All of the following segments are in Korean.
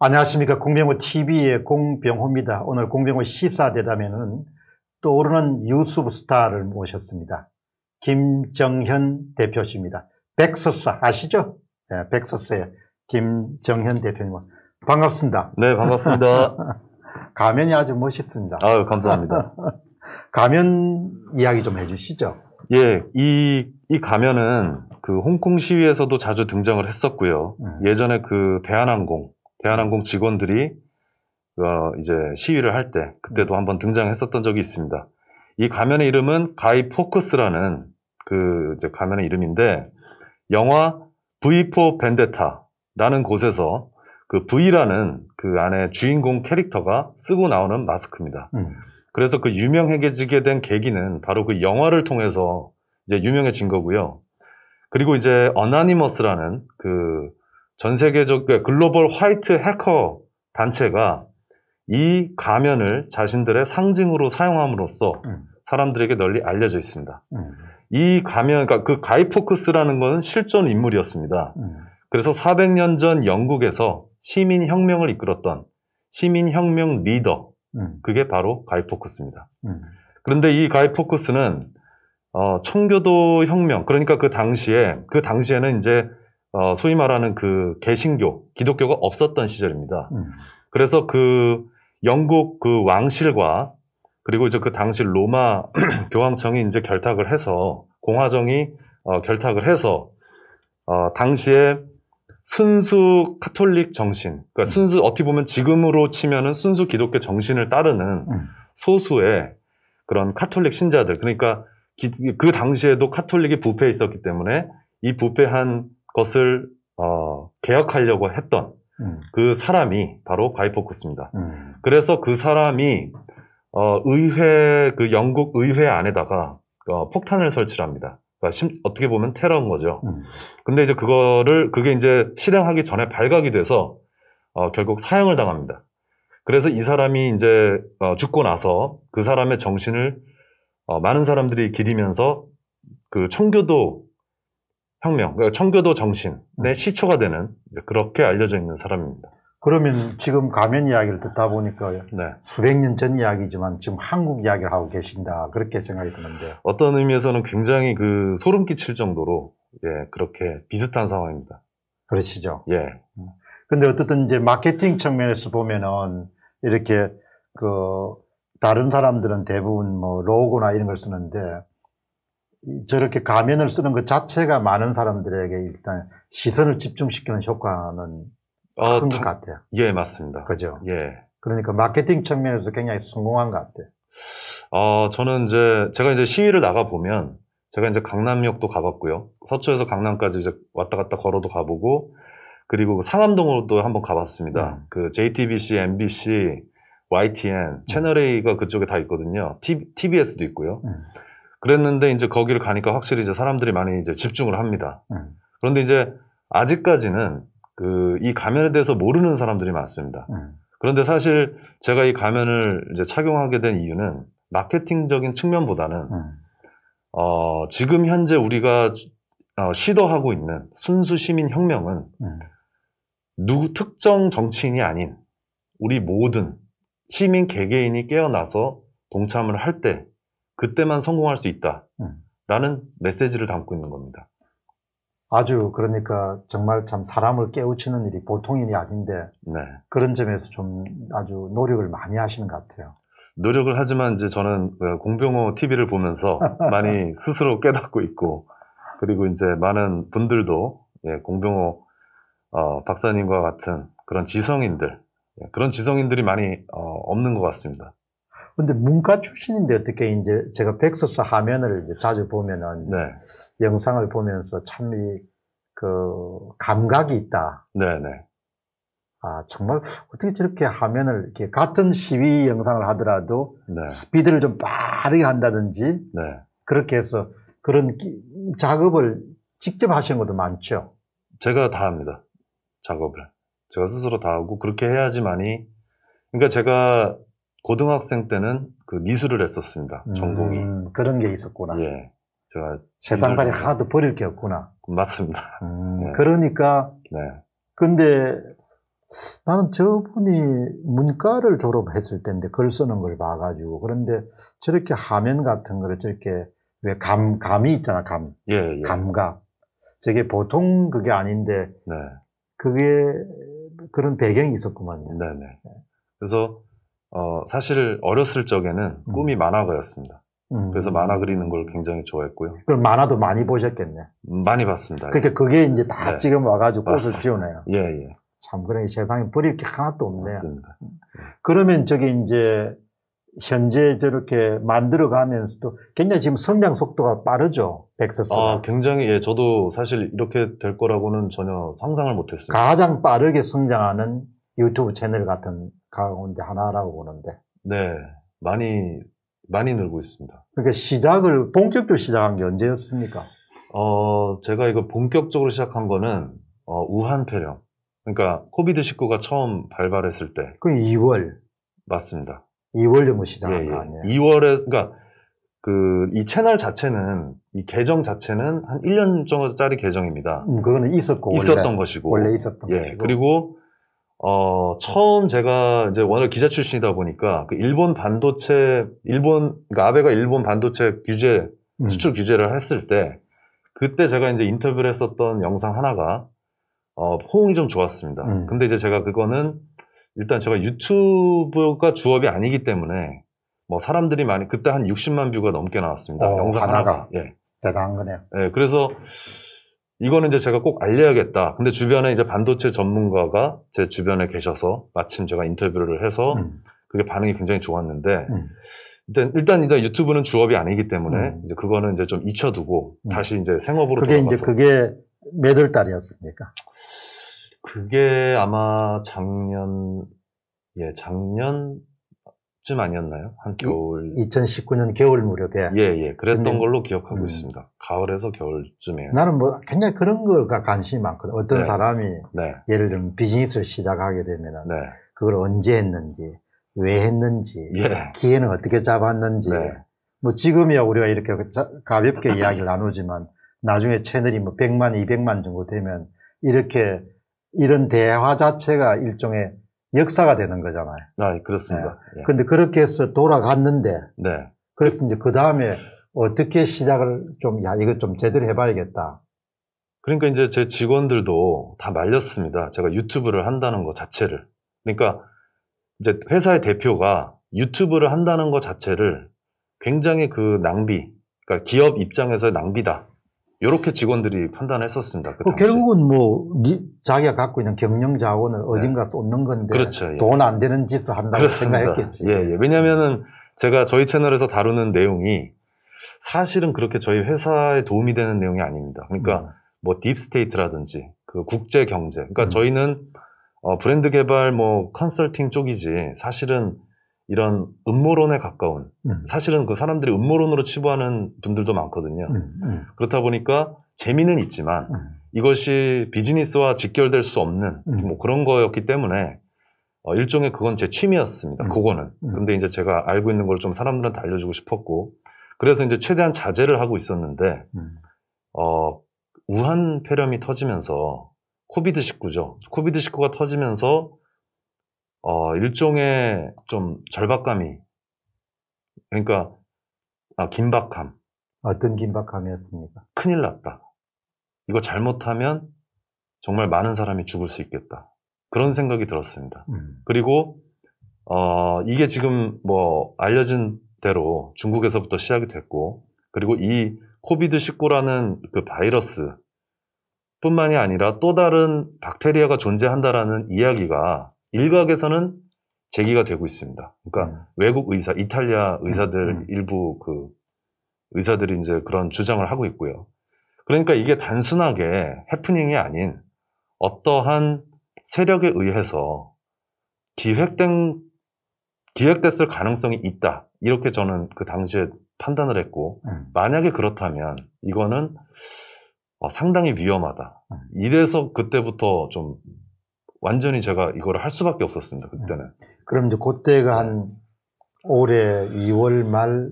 안녕하십니까. 공병호 TV의 공병호입니다. 오늘 공병호 시사대담에는 떠오르는 유튜브 스타를 모셨습니다. 김정현 대표십니다. 백서스 아시죠? 네, 백서스의 김정현 대표님. 반갑습니다. 네, 반갑습니다. 가면이 아주 멋있습니다. 아유, 감사합니다. 가면 이야기 좀 해주시죠. 예, 이, 이 가면은 그 홍콩 시위에서도 자주 등장을 했었고요. 음. 예전에 그 대한항공, 대한항공 직원들이 어, 이제 시위를 할 때 그때도 음. 한번 등장했었던 적이 있습니다. 이 가면의 이름은 가이 포크스라는그 이제 가면의 이름인데 영화 V4 벤데타라는 곳에서 그 V라는 그 안에 주인공 캐릭터가 쓰고 나오는 마스크입니다. 음. 그래서 그 유명해지게 된 계기는 바로 그 영화를 통해서 이제 유명해진 거고요. 그리고 이제 어나니머스라는 그전 세계적 그러니까 글로벌 화이트 해커 단체가 이 가면을 자신들의 상징으로 사용함으로써 음. 사람들에게 널리 알려져 있습니다. 음. 이 가면, 그러니까 그 가이 포크스라는 것은 실존 인물이었습니다. 음. 그래서 400년 전 영국에서 시민혁명을 이끌었던 시민혁명 리더, 음. 그게 바로 가이 포크스입니다. 음. 그런데 이 가이 포크스는 어, 청교도 혁명, 그러니까 그 당시에, 그 당시에는 이제 어, 소위 말하는 그 개신교, 기독교가 없었던 시절입니다. 음. 그래서 그 영국 그 왕실과 그리고 이제 그 당시 로마 교황청이 이제 결탁을 해서 공화정이 어, 결탁을 해서 어, 당시에 순수 카톨릭 정신, 그러니까 음. 순수 어떻게 보면 지금으로 치면은 순수 기독교 정신을 따르는 음. 소수의 그런 카톨릭 신자들, 그러니까 기, 그 당시에도 카톨릭이 부패해 있었기 때문에 이 부패한 것을 어, 개혁하려고 했던 음. 그 사람이 바로 가이포크스입니다. 음. 그래서 그 사람이 어, 의회 그 영국 의회 안에다가 어, 폭탄을 설치를 합니다. 그러니까 심, 어떻게 보면 테러인 거죠. 음. 근데 이제 그거를 그게 이제 실행하기 전에 발각이 돼서 어, 결국 사형을 당합니다. 그래서 이 사람이 이제 어, 죽고 나서 그 사람의 정신을 어, 많은 사람들이 기리면서 그 청교도 혁명, 그러니까 청교도 정신의 음. 시초가 되는 그렇게 알려져 있는 사람입니다. 그러면 지금 가면 이야기를 듣다 보니까 네. 수백 년 전 이야기지만 지금 한국 이야기를 하고 계신다 그렇게 생각이 드는데 어떤 의미에서는 굉장히 그 소름 끼칠 정도로 예 그렇게 비슷한 상황입니다. 그러시죠. 예. 음. 근데 어쨌든 이제 마케팅 측면에서 보면은 이렇게 그 다른 사람들은 대부분 뭐 로고나 이런 걸 쓰는데 저렇게 가면을 쓰는 것 자체가 많은 사람들에게 일단 시선을 집중시키는 효과는 아, 어, 큰것 같아요. 예, 맞습니다. 그죠? 예. 그러니까 마케팅 측면에서 굉장히 성공한 것 같아요. 어, 저는 이제 제가 이제 시위를 나가 보면 제가 이제 강남역도 가봤고요. 서초에서 강남까지 이제 왔다 갔다 걸어도 가보고 그리고 그 상암동으로도 한번 가봤습니다. 음. 그 JTBC, MBC, YTN, 채널A가 그쪽에 다 있거든요. T, TBS도 있고요. 음. 그랬는데 이제 거기를 가니까 확실히 이제 사람들이 많이 이제 집중을 합니다. 음. 그런데 이제 아직까지는 그 이 가면에 대해서 모르는 사람들이 많습니다. 음. 그런데 사실 제가 이 가면을 이제 착용하게 된 이유는 마케팅적인 측면보다는 음. 어, 지금 현재 우리가 어, 시도하고 있는 순수 시민 혁명은 음. 누구 특정 정치인이 아닌 우리 모든 시민 개개인이 깨어나서 동참을 할때 그때만 성공할 수 있다라는 음. 메시지를 담고 있는 겁니다. 아주 그러니까 정말 참 사람을 깨우치는 일이 보통 일이 아닌데 네. 그런 점에서 좀 아주 노력을 많이 하시는 것 같아요. 노력을 하지만 이제 저는 그 공병호 TV를 보면서 많이 스스로 깨닫고 있고 그리고 이제 많은 분들도 예, 공병호 어, 박사님과 같은 그런 지성인들 예, 그런 지성인들이 많이 어, 없는 것 같습니다. 근데 문과 출신인데 어떻게 이제 제가 백서스 화면을 자주 보면은 네. 영상을 보면서 참이그 감각이 있다. 네네. 네. 아 정말 어떻게 저렇게 화면을 이렇게 같은 시위 영상을 하더라도 네. 스피드를 좀 빠르게 한다든지 네. 그렇게 해서 그런 기, 작업을 직접 하시는 것도 많죠. 제가 다 합니다. 작업을 제가 스스로 다 하고 그렇게 해야지만이 그러니까 제가 고등학생 때는 그 미술을 했었습니다. 음, 전공이. 음, 그런 게 있었구나. 예. 제가 세상살이 하나도 버릴 게 없구나. 맞습니다. 음, 네. 그러니까. 네. 근데 나는 저분이 문과를 졸업했을 때인데 글 쓰는 걸 봐가지고 그런데 저렇게 화면 같은 거를 저렇게 왜 감, 감이 있잖아, 감. 예, 예. 감각. 저게 보통 그게 아닌데 네. 그게 그런 배경이 있었구만요. 네네. 그래서 어, 사실 어렸을 적에는 음. 꿈이 만화가였습니다. 음. 그래서 만화 그리는 걸 굉장히 좋아했고요. 그럼 만화도 많이 보셨겠네. 음, 많이 봤습니다. 그러니까 그게 이제 다 네. 지금 와가지고 꽃을 맞습니다. 피우네요. 예, 예. 참, 그래, 세상에 버릴 게 하나도 없네요. 맞습니다. 음. 그러면 저기 이제 현재 저렇게 만들어 가면서도 굉장히 지금 성장 속도가 빠르죠. 백서스 아, 굉장히, 예, 저도 사실 이렇게 될 거라고는 전혀 상상을 못 했습니다. 가장 빠르게 성장하는 유튜브 채널 같은 가운데 하나라고 보는데. 네, 많이 많이 늘고 있습니다. 그러니까 시작을 본격적으로 시작한 게 언제였습니까? 어, 제가 이거 본격적으로 시작한 거는 어, 우한 폐렴. 그러니까 코비드 19가 처음 발발했을 때. 그 2월. 맞습니다. 2월 정도 시작한 예, 예. 거 아니에요? 2월에 그러니까 그 이 채널 자체는 이 계정 자체는 한 1년 정도짜리 계정입니다. 음, 그거는 있었고 있었던 원래, 것이고 원래 있었던 예, 것이고. 그리고 어, 처음 제가 이제 워낙 기자 출신이다 보니까 그 일본 반도체, 일본, 그러니까 아베가 일본 반도체 규제, 음. 수출 규제를 했을 때 그때 제가 이제 인터뷰를 했었던 영상 하나가 어, 호응이 좀 좋았습니다. 음. 근데 이제 제가 그거는 일단 제가 유튜브가 주업이 아니기 때문에 뭐 사람들이 많이 그때 한 60만 뷰가 넘게 나왔습니다. 어, 영상 하나가. 하나가. 예. 대단한 거네요. 예, 그래서 이거는 이제 제가 꼭 알려야겠다. 근데 주변에 이제 반도체 전문가가 제 주변에 계셔서 마침 제가 인터뷰를 해서 음. 그게 반응이 굉장히 좋았는데 음. 일단 일단 이제 유튜브는 주업이 아니기 때문에 음. 이제 그거는 이제 좀 잊혀두고 음. 다시 이제 생업으로 그게 돌아가서. 이제 그게 몇월 달이었습니까? 그게 아마 작년 예 작년 쯤 아니었나요? 한 겨울. 2019년 겨울 무렵에. 예, 예. 그랬던 걸로 기억하고 음. 있습니다. 가을에서 겨울쯤에. 나는 뭐 굉장히 그런 거가 관심이 많거든. 어떤 네. 사람이 네. 예를 들면 비즈니스를 시작하게 되면은 네. 그걸 언제 했는지, 왜 했는지, 예. 기회는 어떻게 잡았는지. 네. 뭐 지금이야 우리가 이렇게 그 가볍게 이야기를 나누지만 나중에 채널이 뭐 100만, 200만 정도 되면 이렇게 이런 대화 자체가 일종의 역사가 되는 거잖아요. 아, 예, 그렇습니다. 그런데 예. 예. 그렇게 해서 돌아갔는데, 네. 그래서 이제 그 다음에 어떻게 시작을 좀, 야, 이거 좀 제대로 해봐야겠다. 그러니까 이제 제 직원들도 다 말렸습니다. 제가 유튜브를 한다는 것 자체를. 그러니까 이제 회사의 대표가 유튜브를 한다는 것 자체를 굉장히 그 낭비, 그러니까 기업 입장에서 낭비다. 이렇게 직원들이 판단했었습니다. 그 뭐 결국은 뭐 자기가 갖고 있는 경영 자원을 네. 어딘가 쏟는 건데 그렇죠, 예. 돈안 되는 짓을 한다고 그렇습니다. 생각했겠지. 예, 예. 왜냐하면은 제가 저희 채널에서 다루는 내용이 사실은 그렇게 저희 회사에 도움이 되는 내용이 아닙니다. 그러니까 음. 뭐 딥스테이트라든지 그 국제 경제. 그러니까 음. 저희는 어, 브랜드 개발 뭐 컨설팅 쪽이지 사실은 이런 음모론에 가까운 음. 사실은 그 사람들이 음모론으로 치부하는 분들도 많거든요. 음. 음. 그렇다 보니까 재미는 있지만 음. 이것이 비즈니스와 직결될 수 없는 음. 뭐 그런 거였기 때문에 어, 일종의 그건 제 취미였습니다. 그거는. 근데 이제 제가 알고 있는 걸 좀 사람들한테 알려주고 싶었고 그래서 이제 최대한 자제를 하고 있었는데 어, 우한 폐렴이 터지면서 코비드 19죠. 코비드 19가 터지면서 어, 일종의 좀 절박감이, 그러니까, 아, 긴박함. 어떤 긴박함이었습니까? 큰일 났다. 이거 잘못하면 정말 많은 사람이 죽을 수 있겠다. 그런 생각이 들었습니다. 음. 그리고, 어, 이게 지금 뭐, 알려진 대로 중국에서부터 시작이 됐고, 그리고 이 코비드19라는 그 바이러스, 뿐만이 아니라 또 다른 박테리아가 존재한다라는 이야기가 일각에서는 제기가 되고 있습니다. 그러니까 음. 외국 의사, 이탈리아 의사들 음, 음. 일부 그 의사들이 이제 그런 주장을 하고 있고요. 그러니까 이게 단순하게 해프닝이 아닌 어떠한 세력에 의해서 기획된 기획됐을 가능성이 있다. 이렇게 저는 그 당시에 판단을 했고 음. 만약에 그렇다면 이거는 어, 상당히 위험하다. 음. 이래서 그때부터 좀 완전히 제가 이거를 할 수밖에 없었습니다. 음. 그때는. 그럼 이제 그때가 한 네. 올해 2월 말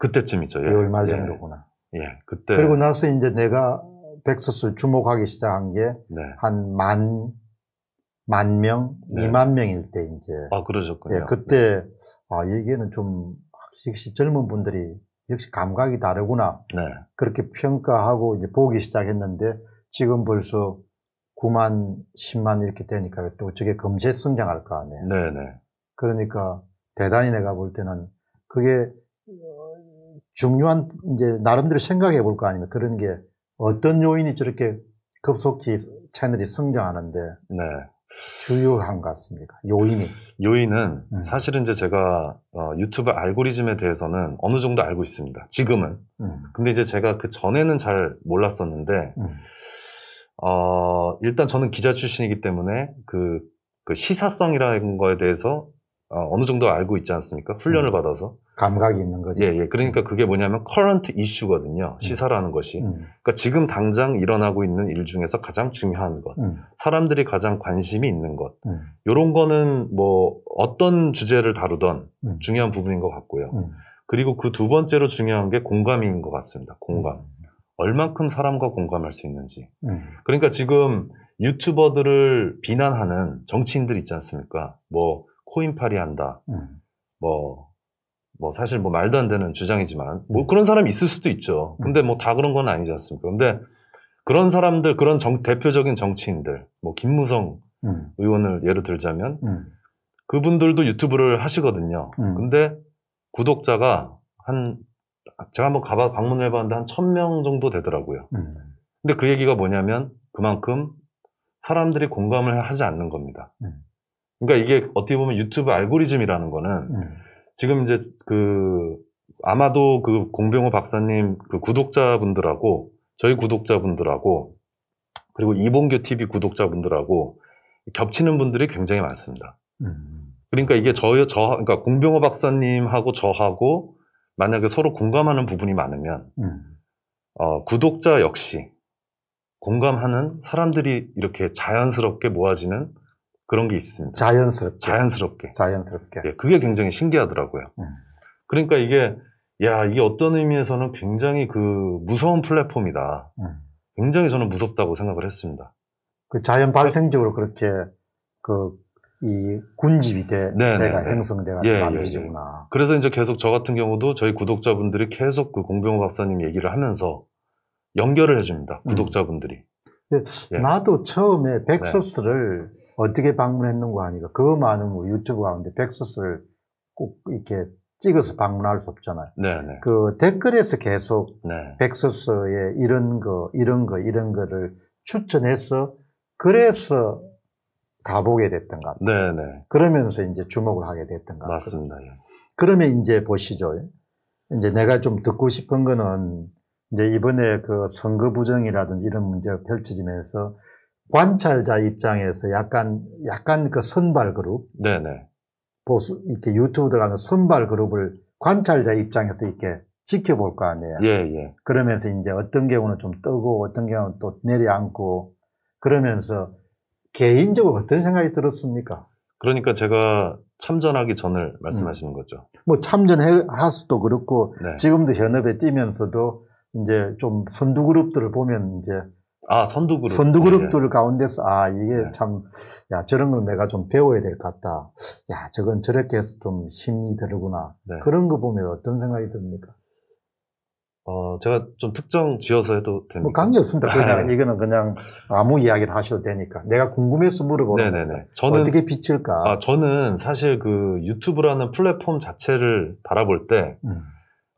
그때쯤이죠. 예. 2월 말 예. 정도구나. 예. 예. 그때. 그리고 나서 이제 내가 백서스 주목하기 시작한 게 네. 한만 만 명, 네. 2만 명일 때 이제 아 그러셨군요. 예, 그때 네. 아 여기에는 좀 역시 젊은 분들이 역시 감각이 다르구나. 네. 그렇게 평가하고 이제 보기 시작했는데 지금 벌써 9만, 10만 이렇게 되니까 또떻게 금세 성장할 거 아니에요. 네네. 그러니까 대단히 내가 볼 때는 그게 중요한 이제 나름대로 생각해 볼 거 아니면 그런 게 어떤 요인이 저렇게 급속히 채널이 성장하는데 네. 주요한 것같습니다 요인이. 요인은 음. 사실은 이제 제가 어, 유튜브 알고리즘에 대해서는 어느 정도 알고 있습니다. 지금은. 음. 근데 이제 제가 그 전에는 잘 몰랐었는데 음. 어, 일단 저는 기자 출신이기 때문에 그, 그 시사성이라는 거에 대해서 어, 어느 정도 알고 있지 않습니까? 훈련을 음. 받아서. 감각이 있는 거지. 예, 예. 그러니까 음. 그게 뭐냐면 커런트 이슈거든요. 음. 시사라는 것이. 음. 그러니까 지금 당장 일어나고 있는 일 중에서 가장 중요한 것. 음. 사람들이 가장 관심이 있는 것. 음. 요런 거는 뭐 어떤 주제를 다루던 중요한 부분인 것 같고요. 그리고 그 두 번째로 중요한 게 공감인 것 같습니다. 공감. 얼만큼 사람과 공감할 수 있는지. 음. 그러니까 지금 유튜버들을 비난하는 정치인들 있지 않습니까? 뭐 코인팔이 한다. 음. 뭐, 뭐 사실 뭐 말도 안 되는 주장이지만 뭐 음. 그런 사람이 있을 수도 있죠. 음. 근데 뭐 다 그런 건 아니지 않습니까? 근데 그런 사람들, 그런 정, 대표적인 정치인들, 뭐 김무성 음. 의원을 예로 들자면 음. 그분들도 유튜브를 하시거든요. 근데 구독자가 한 제가 한번 가봐 방문해 을 봤는데 한 천 명 정도 되더라고요. 음. 근데 그 얘기가 뭐냐면 그만큼 사람들이 공감을 하지 않는 겁니다. 음. 그러니까 이게 어떻게 보면 유튜브 알고리즘이라는 거는 음. 지금 이제 그 아마도 그 공병호 박사님 그 구독자분들하고 저희 구독자분들하고 그리고 이봉규 TV 구독자분들하고 겹치는 분들이 굉장히 많습니다. 음. 그러니까 이게 저, 저, 그러니까 공병호 박사님하고 저하고 만약에 서로 공감하는 부분이 많으면 음. 어, 구독자 역시 공감하는 사람들이 이렇게 자연스럽게 모아지는 그런 게 있습니다. 자연스럽게. 자연스럽게. 자연스럽게. 예, 그게 굉장히 신기하더라고요. 음. 그러니까 이게 야 이게 어떤 의미에서는 굉장히 그 무서운 플랫폼이다. 음. 굉장히 저는 무섭다고 생각을 했습니다. 그 자연 발생적으로 그렇게 그이 군집이 돼, 내가 네, 네, 네. 형성돼가 예, 만들어지구나 예, 예. 그래서 이제 계속 저 같은 경우도 저희 구독자분들이 계속 그 공병호 박사님 얘기를 하면서 연결을 해줍니다. 음. 구독자분들이. 음. 예. 나도 처음에 백서스를 네. 어떻게 방문했는가 하니까 그 많은 뭐 유튜브 가운데 백서스를 꼭 이렇게 찍어서 방문할 수 없잖아요. 네네. 그 댓글에서 계속 네. 백서스의 이런 거, 이런 거, 이런 거를 추천해서 그래서 가보게 됐던가. 네네. 그러면서 이제 주목을 하게 됐던가. 맞습니다. 예. 그러면 이제 보시죠. 이제 내가 좀 듣고 싶은 거는 이제 이번에 그 선거 부정이라든지 이런 문제가 펼쳐지면서 관찰자 입장에서 약간 약간 그 선발 그룹, 네네. 보수 이렇게 유튜브 들어가는 선발 그룹을 관찰자 입장에서 이렇게 지켜볼 거 아니에요. 예예. 예. 그러면서 이제 어떤 경우는 좀 뜨고 어떤 경우는 또 내려앉고 그러면서 개인적으로 어떤 생각이 들었습니까? 그러니까 제가 참전하기 전을 음. 말씀하시는 거죠. 뭐참전하수도 그렇고 네. 지금도 현업에 뛰면서도 이제 좀 선두 그룹들을 보면 이제 아 선두 그룹 선두 예, 예. 그룹들 네. 가운데서 아 이게 네. 참야 저런 걸 내가 좀 배워야 될 것 같다. 야 저건 저렇게 해서 좀 힘이 들구나 네. 그런 거 보면 어떤 생각이 듭니까? 어, 제가 좀 특정 지어서 해도 됩니까? 뭐 관계 없습니다. 그냥 아, 네. 이거는 그냥 아무 이야기를 하셔도 되니까. 내가 궁금해서 물어보는 네네네. 네, 네. 저는 어떻게 비칠까? 아, 저는 사실 그 유튜브라는 플랫폼 자체를 바라볼 때, 음.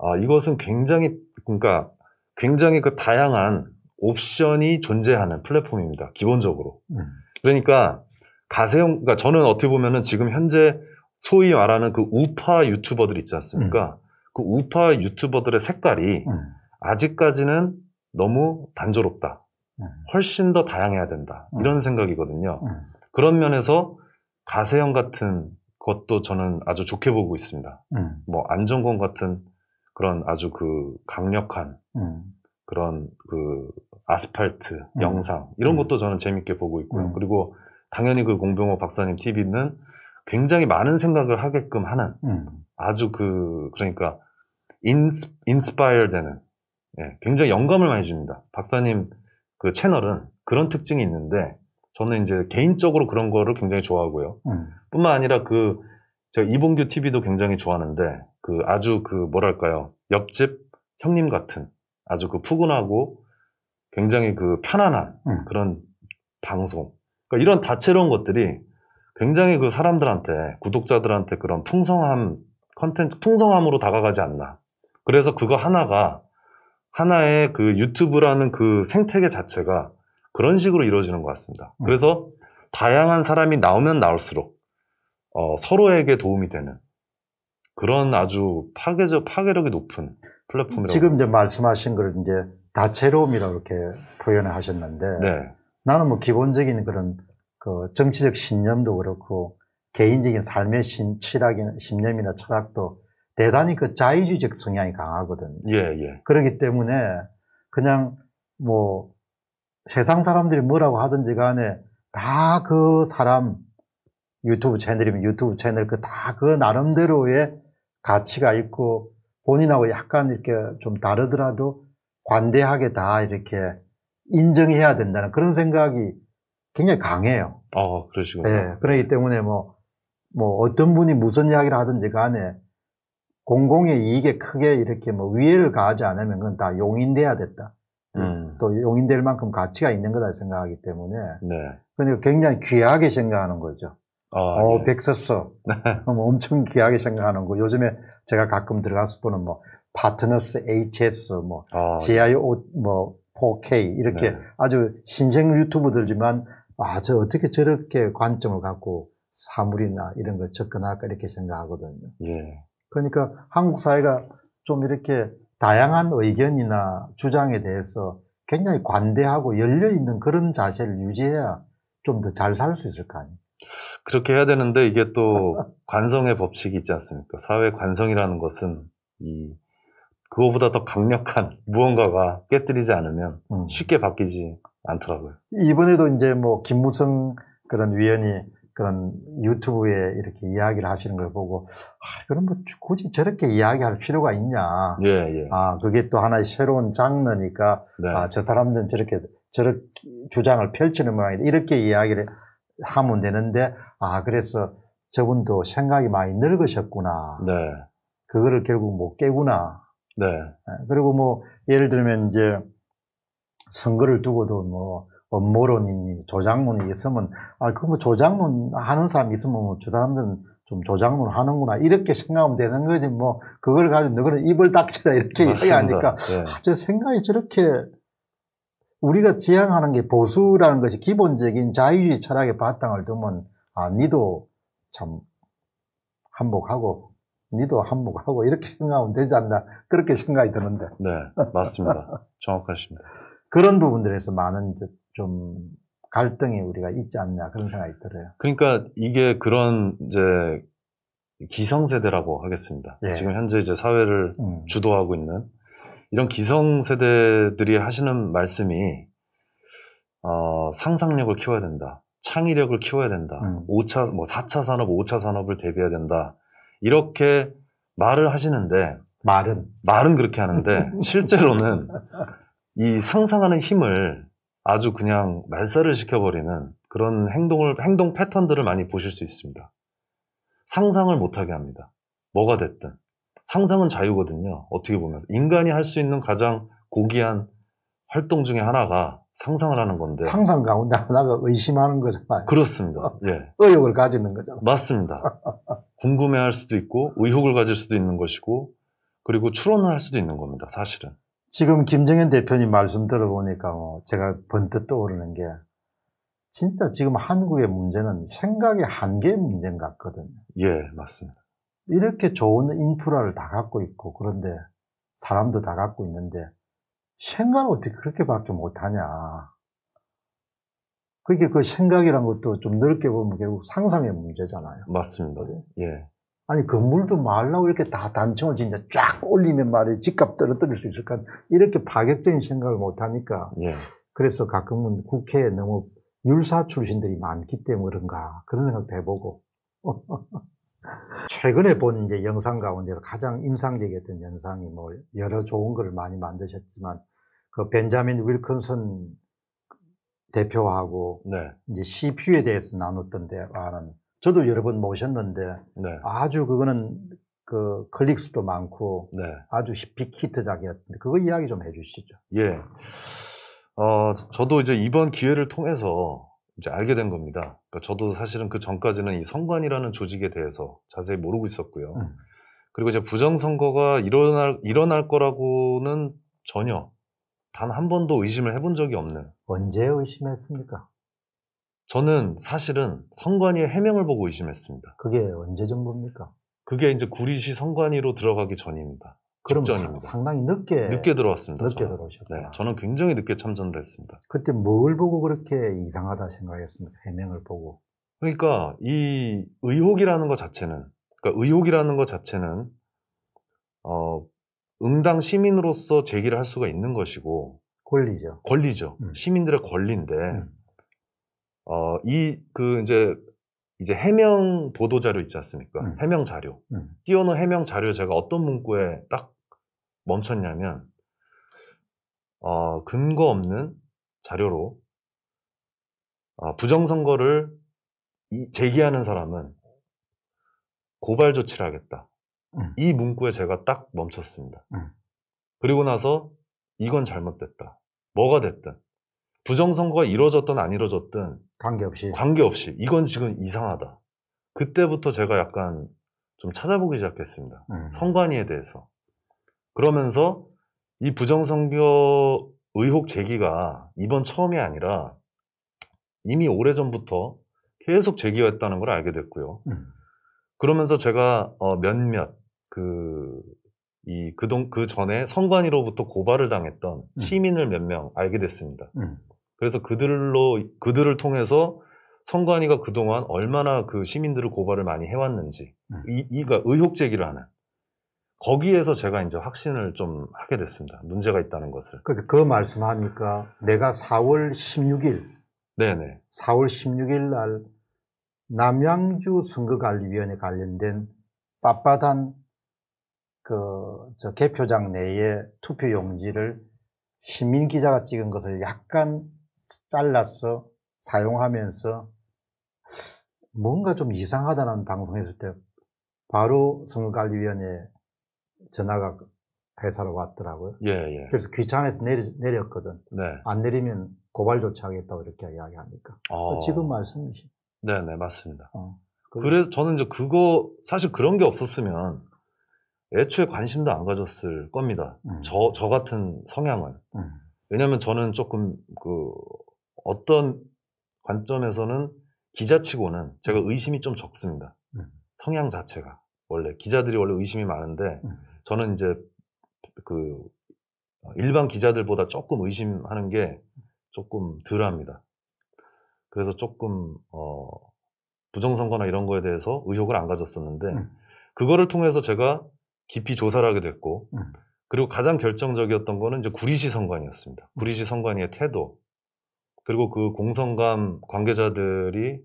아, 이것은 굉장히 그러니까 굉장히 그 다양한 옵션이 존재하는 플랫폼입니다. 기본적으로. 음. 그러니까 가세용 그러니까 저는 어떻게 보면은 지금 현재 소위 말하는 그 우파 유튜버들 있지 않습니까? 음. 그 우파 유튜버들의 색깔이 음. 아직까지는 너무 단조롭다. 음. 훨씬 더 다양해야 된다. 음. 이런 생각이거든요. 음. 그런 면에서 가세형 같은 것도 저는 아주 좋게 보고 있습니다. 음. 뭐 안정권 같은 그런 아주 그 강력한 음. 그런 그 아스팔트 영상 이런 것도 저는 재밌게 보고 있고요. 그리고 당연히 그 공병호 박사님 TV는 굉장히 많은 생각을 하게끔 하는 아주 그 그러니까 인스, 인스파이어 되는 예, 굉장히 영감을 많이 줍니다. 박사님 그 채널은 그런 특징이 있는데 저는 이제 개인적으로 그런 거를 굉장히 좋아하고요. 음. 뿐만 아니라 그 제가 이봉규 TV도 굉장히 좋아하는데 그 아주 그 뭐랄까요 옆집 형님 같은 아주 그 푸근하고 굉장히 그 편안한 음. 그런 방송 그러니까 이런 다채로운 것들이 굉장히 그 사람들한테 구독자들한테 그런 풍성함 컨텐츠 풍성함으로 다가가지 않나. 그래서 그거 하나가 하나의 그 유튜브라는 그 생태계 자체가 그런 식으로 이루어지는 것 같습니다. 음. 그래서 다양한 사람이 나오면 나올수록 어, 서로에게 도움이 되는 그런 아주 파괴적 파괴력이 높은 플랫폼이라고 지금 이제 말씀하신 걸 이제 다채로움이라고 이렇게 표현을 하셨는데 네. 나는 뭐 기본적인 그런 그 정치적 신념도 그렇고 개인적인 삶의 신치학기는 신념이나 철학도 대단히 그자유주의적 성향이 강하거든요. 예, 예. 그렇기 때문에 그냥 뭐 세상 사람들이 뭐라고 하든지 간에 다 그 사람 유튜브 채널이면 유튜브 채널 그다그 그 나름대로의 가치가 있고 본인하고 약간 이렇게 좀 다르더라도 관대하게 다 이렇게 인정해야 된다는 그런 생각이 굉장히 강해요. 어, 그러시군요. 예. 그렇기 때문에 뭐뭐 어떤 분이 무슨 이야기를 하든지 간에 공공의 이익에 크게 이렇게 뭐 위해를 가하지 않으면 그건 다 용인돼야 됐다. 음. 또 용인될 만큼 가치가 있는 거다 생각하기 때문에. 네. 그러니까 굉장히 귀하게 생각하는 거죠. 아, 예. 어, 네. 백서서 엄청 귀하게 생각하는 거. 요즘에 제가 가끔 들어가서 보는 뭐 파트너스 HS 뭐 아, GIO 예. 뭐 4K 이렇게 네. 아주 신생 유튜브들지만 아, 저 어떻게 저렇게 관점을 갖고 사물이나 이런 걸 접근할까 이렇게 생각하거든요. 예. 그러니까 한국 사회가 좀 이렇게 다양한 의견이나 주장에 대해서 굉장히 관대하고 열려 있는 그런 자세를 유지해야 좀 더 잘 살 수 있을 거 아니에요. 그렇게 해야 되는데 이게 또 관성의 법칙이 있지 않습니까? 사회 관성이라는 것은 이 그거보다 더 강력한 무언가가 깨뜨리지 않으면 음. 쉽게 바뀌지 않더라고요. 이번에도 이제 뭐 김무성 그런 위원이 그런 유튜브에 이렇게 이야기를 하시는 걸 보고 아, 그럼 뭐 굳이 저렇게 이야기할 필요가 있냐. 예, 예. 아 그게 또 하나의 새로운 장르니까 네. 아저 사람들은 저렇게 저렇게 주장을 펼치는 모양이다 이렇게 이야기를 하면 되는데 아 그래서 저분도 생각이 많이 늙으셨구나. 네. 그거를 결국 못 깨구나. 네. 아, 그리고 뭐 예를 들면 이제 선거를 두고도 뭐 업무론이니 조장론이 있으면 아 그럼 뭐 조장론 하는 사람이 있으면 뭐저 사람들은 좀 조장론 하는구나 이렇게 생각하면 되는 거지 뭐 그걸 가지고 너는 입을 닥치라 이렇게 얘기하니까 네. 아, 저 생각이 저렇게 우리가 지향하는 게 보수라는 것이 기본적인 자유주의 철학의 바탕을 두면 아 니도 참 한복하고 니도 한복하고 이렇게 생각하면 되지 않나 그렇게 생각이 드는데 네 맞습니다 정확하십니다 그런 부분들에서 많은 이제 좀 갈등이 우리가 있지 않냐 그런 생각이 들어요. 그러니까 이게 그런 이제 기성세대라고 하겠습니다. 예. 지금 현재 이제 사회를 음. 주도하고 있는 이런 기성세대들이 하시는 말씀이 어, 상상력을 키워야 된다. 창의력을 키워야 된다. 음. 5차, 뭐 4차 산업, 5차 산업을 대비해야 된다. 이렇게 말을 하시는데 말은 말은 그렇게 하는데 실제로는 이 상상하는 힘을 아주 그냥 말살을 시켜버리는 그런 행동을, 행동 패턴들을 많이 보실 수 있습니다. 상상을 못하게 합니다. 뭐가 됐든. 상상은 자유거든요. 어떻게 보면. 인간이 할 수 있는 가장 고귀한 활동 중에 하나가 상상을 하는 건데. 상상 가운데 하나가 의심하는 거잖아요. 그렇습니다. 예. 의욕을 가지는 거잖아요. 맞습니다. 궁금해 할 수도 있고, 의혹을 가질 수도 있는 것이고, 그리고 추론을 할 수도 있는 겁니다, 사실은. 지금 김정현 대표님 말씀 들어보니까 뭐 제가 번뜩 떠오르는 게 진짜 지금 한국의 문제는 생각의 한계의 문제인 것 같거든요. 예, 맞습니다. 이렇게 좋은 인프라를 다 갖고 있고 그런데 사람도 다 갖고 있는데 생각을 어떻게 그렇게밖에 못하냐. 그게 그 생각이란 것도 좀 넓게 보면 결국 상상의 문제잖아요. 맞습니다. 예. 아니 건물도 말라고 이렇게 다 단층을 진짜 쫙 올리면 말이 집값 떨어뜨릴 수 있을까 이렇게 파격적인 생각을 못 하니까 예. 그래서 가끔은 국회에 너무 율사 출신들이 많기 때문에 그런가 그런 생각도 해보고 최근에 본 이제 영상 가운데서 가장 인상적이었던 영상이 뭐 여러 좋은 글을 많이 만드셨지만 그 벤자민 윌컨슨 대표하고 네. 이제 CPU에 대해서 나눴던 대화는 저도 여러 번 모셨는데 네. 아주 그거는 그 클릭수도 많고 네. 아주 빅히트 작이었는데 그거 이야기 좀 해주시죠. 예. 어, 저도 이제 이번 기회를 통해서 이제 알게 된 겁니다. 그러니까 저도 사실은 그 전까지는 이 선관이라는 조직에 대해서 자세히 모르고 있었고요. 음. 그리고 이제 부정선거가 일어날, 일어날 거라고는 전혀 단 한 번도 의심을 해 본 적이 없는. 언제 의심했습니까? 저는 사실은 선관위의 해명을 보고 의심했습니다. 그게 언제 정도입니까? 그게 이제 구리시 선관위로 들어가기 전입니다. 그럼 직전입니다. 상당히 늦게 늦게 들어왔습니다. 늦게 저는. 들어오셨다. 네, 저는 굉장히 늦게 참전을 했습니다. 그때 뭘 보고 그렇게 이상하다 생각했습니까? 해명을 보고. 그러니까 이 의혹이라는 것 자체는 그러니까 의혹이라는 것 자체는 어, 응당 시민으로서 제기를 할 수가 있는 것이고 권리죠. 권리죠. 음. 시민들의 권리인데 음. 어, 이, 그, 이제, 이제 해명 보도 자료 있지 않습니까? 음. 해명 자료. 음. 띄워놓은 해명 자료 제가 어떤 문구에 딱 멈췄냐면, 어, 근거 없는 자료로, 어, 부정선거를 이, 제기하는 사람은 고발 조치를 하겠다. 음. 이 문구에 제가 딱 멈췄습니다. 음. 그리고 나서 이건 잘못됐다. 뭐가 됐든. 부정선거가 이루어졌든 안 이루어졌든 관계없이. 관계없이. 이건 지금 이상하다. 그때부터 제가 약간 좀 찾아보기 시작했습니다. 음. 성관위에 대해서. 그러면서 이 부정선거 의혹 제기가 이번 처음이 아니라 이미 오래전부터 계속 제기했다는 걸 알게 됐고요. 음. 그러면서 제가 어, 몇몇 그, 이, 그동, 그 전에 성관위로부터 고발을 당했던 음. 시민을 몇 명 알게 됐습니다. 음. 그래서 그들로 그들을 통해서 선관위가 그동안 얼마나 그 시민들을 고발을 많이 해왔는지 음. 이, 이가 의혹 제기를 하는 거기에서 제가 이제 확신을 좀 하게 됐습니다. 문제가 있다는 것을. 그, 그 말씀하니까 내가 4월 16일, 네네, 4월 16일 날 남양주 선거관리위원회 관련된 빳빳한 그저 개표장 내에 투표 용지를 시민 기자가 찍은 것을 약간 잘라서 사용하면서 뭔가 좀 이상하다는 방송했을 때 바로 선거관리위원회 전화가 회사로 왔더라고요. 예, 예. 그래서 귀찮아서 내리, 내렸거든. 네. 안 내리면 고발 조치하겠다고 이렇게 이야기하니까. 어. 지금 말씀이시. 네, 네, 맞습니다. 어. 그래서 저는 이제 그거 사실 그런 게 없었으면 애초에 관심도 안 가졌을 겁니다. 음. 저, 저 같은 성향은. 음. 왜냐하면 저는 조금 그 어떤 관점에서는 기자치고는 제가 음. 의심이 좀 적습니다. 음. 성향 자체가 원래 기자들이 원래 의심이 많은데 음. 저는 이제 그 일반 기자들보다 조금 의심하는 게 조금 덜합니다. 그래서 조금 어 부정선거나 이런 거에 대해서 의혹을 안 가졌었는데 음. 그거를 통해서 제가 깊이 조사를 하게 됐고 음. 그리고 가장 결정적이었던 거는 이제 구리시 선관이었습니다. 음. 구리시 선관위의 태도 그리고 그 공성감 관계자들이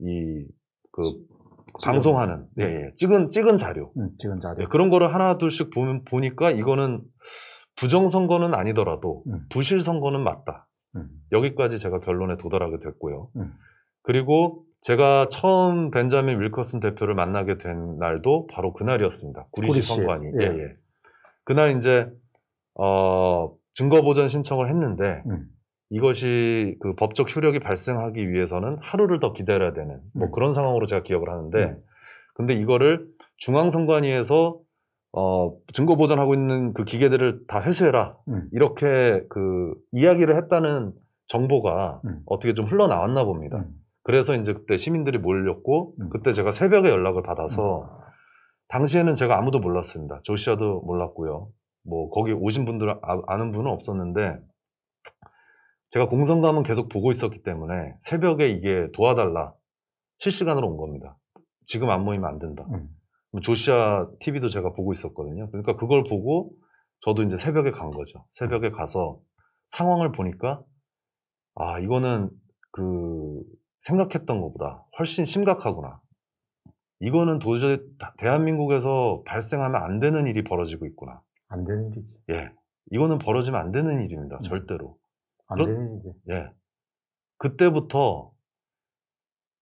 이 그 방송하는 예, 네. 예, 예, 찍은 찍은 자료 음, 찍은 자료 예, 그런 거를 하나 둘씩 보면 보니까 이거는 부정 선거는 아니더라도 음. 부실 선거는 맞다. 음. 여기까지 제가 결론에 도달하게 됐고요. 음. 그리고 제가 처음 벤자민 윌커슨 대표를 만나게 된 날도 바로 그날이었습니다. 구리시 선관위. 예, 예. 예. 그날 이제 어, 증거 보전 신청을 했는데 음. 이것이 그 법적 효력이 발생하기 위해서는 하루를 더 기다려야 되는 뭐 음. 그런 상황으로 제가 기억을 하는데 음. 근데 이거를 중앙선관위에서 어, 증거 보전하고 있는 그 기계들을 다 회수해라 음. 이렇게 그 이야기를 했다는 정보가 음. 어떻게 좀 흘러나왔나 봅니다. 음. 그래서 이제 그때 시민들이 몰렸고 음. 그때 제가 새벽에 연락을 받아서 당시에는 제가 아무도 몰랐습니다. 조시아도 몰랐고요. 뭐 거기 오신 분들 아, 아는 분은 없었는데 제가 공성감은 계속 보고 있었기 때문에 새벽에 이게 도와달라 실시간으로 온 겁니다. 지금 안 모이면 안 된다. 음. 조시아 TV도 제가 보고 있었거든요. 그러니까 그걸 보고 저도 이제 새벽에 간 거죠. 새벽에 가서 상황을 보니까 아 이거는 그 생각했던 것보다 훨씬 심각하구나. 이거는 도저히 대한민국에서 발생하면 안 되는 일이 벌어지고 있구나. 안 되는 일이지. 예. 이거는 벌어지면 안 되는 일입니다. 음. 절대로. 안 그렇... 되는 일이지. 예. 그때부터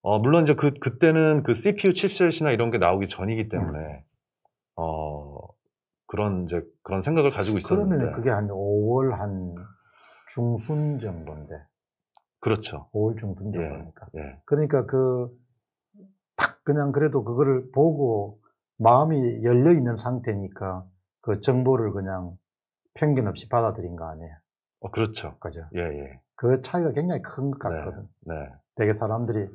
어, 물론 이제 그 그때는 그 CPU 칩셋이나 이런 게 나오기 전이기 음. 때문에 음. 어, 그런 이제 그런 생각을 가지고 있었는데 그러면 그게 한 5월 한 중순 정도인데 그렇죠. 5월 중순 예. 정도니까. 예, 예. 그러니까 그 그냥 그래도 그거를 보고 마음이 열려 있는 상태니까 그 정보를 그냥 편견 없이 받아들인 거 아니에요. 어, 그렇죠. 그죠. 예, 예. 그 차이가 굉장히 큰것 네, 같거든. 네, 네. 되게 사람들이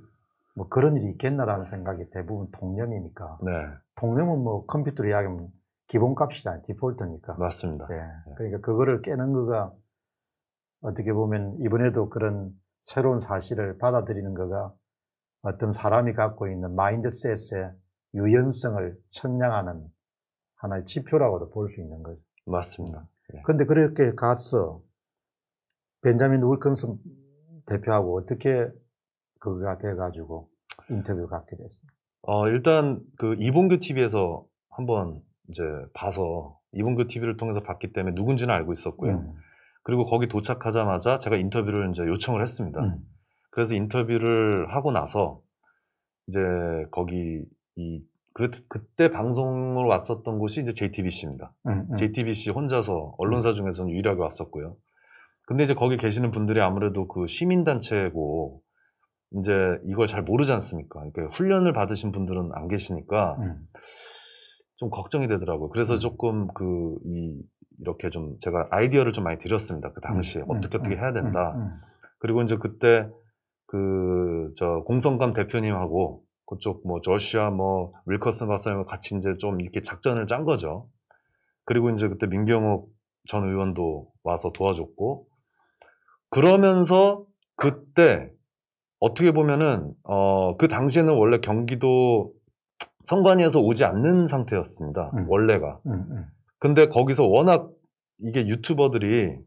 뭐 그런 일이 있겠나라는 생각이 대부분 통념이니까. 네. 통념은 뭐 컴퓨터로 이야기하면 기본값이잖아요. 디폴트니까. 맞습니다. 예. 네. 그러니까 그거를 깨는 거가 어떻게 보면 이번에도 그런 새로운 사실을 받아들이는 거가 어떤 사람이 갖고 있는 마인드셋의 유연성을 측량하는 하나의 지표라고도 볼 수 있는 거죠. 맞습니다. 그런데 예. 그렇게 가서 벤자민 울컨슨 대표하고 어떻게 그가 돼가지고 인터뷰를 갖게 됐습니다. 어, 일단 그 이봉규 TV에서 한번 이제 봐서 이봉규 TV를 통해서 봤기 때문에 누군지는 알고 있었고요. 음. 그리고 거기 도착하자마자 제가 인터뷰를 이제 요청을 했습니다. 음. 그래서 인터뷰를 하고 나서 이제 거기 이 그, 그때 방송으로 왔었던 곳이 이제 JTBC입니다. 음, 음. JTBC 혼자서 언론사 중에서는 유일하게 왔었고요. 근데 이제 거기 계시는 분들이 아무래도 그 시민단체고 이제 이걸 잘 모르지 않습니까? 그러니까 훈련을 받으신 분들은 안 계시니까 음. 좀 걱정이 되더라고요. 그래서 조금 그이 이렇게 좀 제가 아이디어를 좀 많이 드렸습니다. 그 당시에 어떻게 어떻게 해야 된다. 그리고 이제 그때 그저 공성감 대표님하고 그쪽 뭐 조시아 뭐 윌커슨 박사님과 같이 이제 좀 이렇게 작전을 짠 거죠. 그리고 이제 그때 민경욱 전 의원도 와서 도와줬고 그러면서 그때 어떻게 보면은 어 그 당시에는 원래 경기도 선관위에서 오지 않는 상태였습니다. 음. 원래가. 음, 음. 근데 거기서 워낙 이게 유튜버들이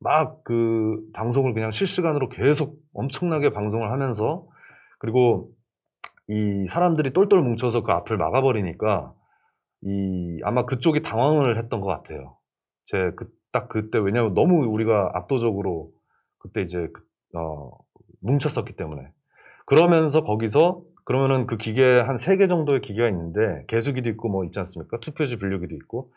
막그 방송을 그냥 실시간으로 계속 엄청나게 방송을 하면서 그리고 이 사람들이 똘똘 뭉쳐서 그 앞을 막아버리니까 이 아마 그쪽이 당황을 했던 것 같아요. 제 그 딱 그때 왜냐면 너무 우리가 압도적으로 그때 이제 그, 어 뭉쳤었기 때문에 그러면서 거기서 그러면은 그 기계 한 세 개 정도의 기계가 있는데 개수기도 있고 뭐 있지 않습니까? 투표지 분류기도 있고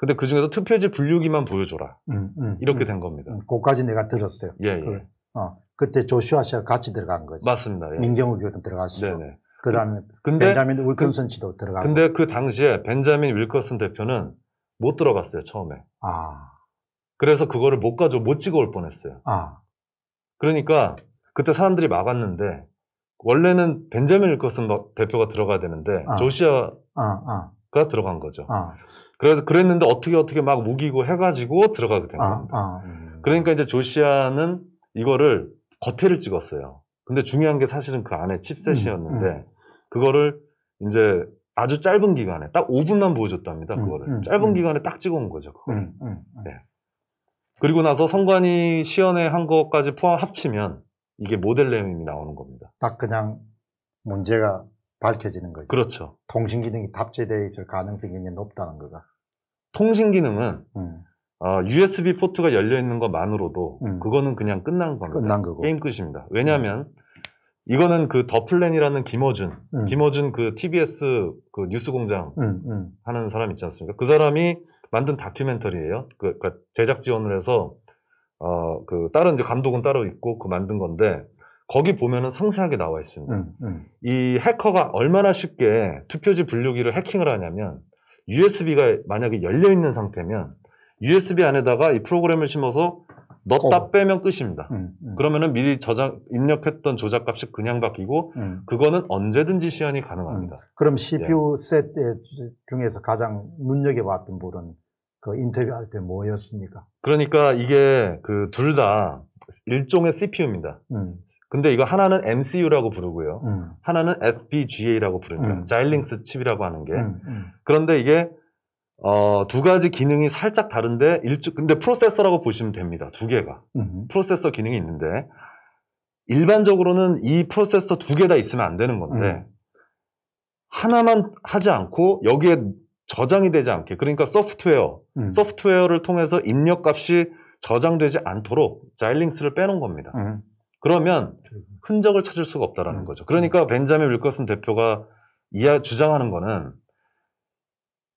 근데 그 중에서 투표지 분류기만 보여줘라. 음, 음, 이렇게 음. 된 겁니다. 음, 그까지 내가 들었어요. 예, 예. 그 어, 그때 조슈아 씨가 같이 들어간 거죠. 맞습니다. 예. 민경욱 교도 들어가시고. 네네. 네. 그다음에 그, 근데, 벤자민 그 윌컨슨 씨도 들어가고. 근데 그 당시에 벤자민 윌커슨 대표는 못 들어갔어요 처음에. 아. 그래서 그거를 못 가져 못 찍어올 뻔했어요. 아. 그러니까 그때 사람들이 막았는데 원래는 벤자민 윌커슨 뭐 대표가 들어가야 되는데 아. 조시아가 아, 아. 들어간 거죠. 아. 그래서 그랬는데 어떻게 어떻게 막 우기고 해가지고 들어가게 된 아, 겁니다. 아, 아, 그러니까 이제 조시아는 이거를 겉에를 찍었어요. 근데 중요한 게 사실은 그 안에 칩셋이었는데 음, 음. 그거를 이제 아주 짧은 기간에 딱 5분만 보여줬답니다. 음, 그거를 음, 짧은 기간에 딱 찍어온 거죠. 그걸. 네. 예. 그리고 나서 선관위 시연에한 것까지 포함 합치면 이게 모델 내용이 나오는 겁니다. 딱 그냥 문제가 밝혀지는 거죠. 그렇죠. 통신 기능이 탑재되어 있을 가능성이 굉장히 높다는 거가. 통신 기능은 음. 어, USB 포트가 열려 있는 것만으로도 음. 그거는 그냥 끝난 겁니다. 끝난 거고. 게임 끝입니다. 왜냐하면 음. 이거는 그 더플랜이라는 김어준, 음. 김어준 그 TBS 그 뉴스 공장 음, 음. 하는 사람 있지 않습니까? 그 사람이 만든 다큐멘터리예요. 그, 그 제작 지원을 해서 어, 그 다른 이제 감독은 따로 있고 그 만든 건데 거기 보면은 상세하게 나와 있습니다. 음, 음. 이 해커가 얼마나 쉽게 투표지 분류기를 해킹을 하냐면 USB가 만약에 열려 있는 상태면 USB 안에다가 이 프로그램을 심어서 넣다 어. 빼면 끝입니다. 음, 그러면은 미리 저장 입력했던 조작 값이 그냥 바뀌고 그거는 언제든지 시연이 가능합니다. 그럼 CPU 예. 셋 중에서 가장 눈여겨봤던 부분은 그 인터뷰할 때 뭐였습니까? 그러니까 이게 그 둘 다 일종의 CPU입니다. 근데 이거 하나는 MCU라고 부르고요. 음. 하나는 FPGA라고 부릅니다. 자일링스 칩이라고 하는 게. 음, 음. 그런데 이게 어, 두 가지 기능이 살짝 다른데 일주 근데 프로세서라고 보시면 됩니다. 두 개가. 음. 프로세서 기능이 있는데 일반적으로는 이 프로세서 두 개 다 있으면 안 되는 건데 하나만 하지 않고 여기에 저장이 되지 않게 그러니까 소프트웨어 음. 소프트웨어를 통해서 입력 값이 저장되지 않도록 자일링스를 빼놓은 겁니다. 음. 그러면 그렇죠. 흔적을 찾을 수가 없다라는 음. 거죠. 그러니까 음. 벤자민 윌커슨 대표가 이야 주장하는 거는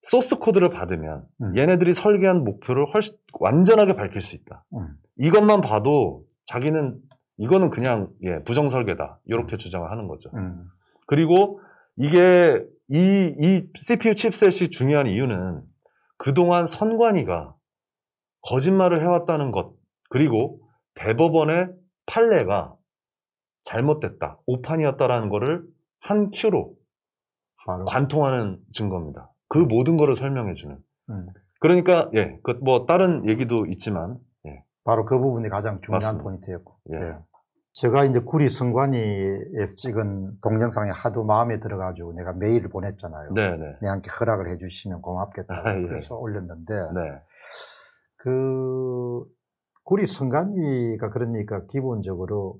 소스 코드를 받으면 음. 얘네들이 설계한 목표를 훨씬 완전하게 밝힐 수 있다. 이것만 봐도 자기는 이거는 그냥 예, 부정 설계다 이렇게 주장을 하는 거죠. 그리고 이게 이, 이 CPU 칩셋이 중요한 이유는 그동안 선관위가 거짓말을 해왔다는 것 그리고 대법원의 판례가 잘못됐다, 오판이었다라는 거를 한 큐로 바로. 관통하는 증거입니다. 그 음. 모든 거를 설명해주는. 음. 그러니까 예, 그 뭐 다른 얘기도 있지만 예. 바로 그 부분이 가장 중요한 맞습니다. 포인트였고. 예. 예. 제가 이제 구리 승관이에서 찍은 동영상이 하도 마음에 들어가지고 내가 메일을 보냈잖아요. 네네. 네. 내한테 허락을 해주시면 고맙겠다. 아, 예. 그래서 올렸는데 네. 그 우리성관위가 그러니까 기본적으로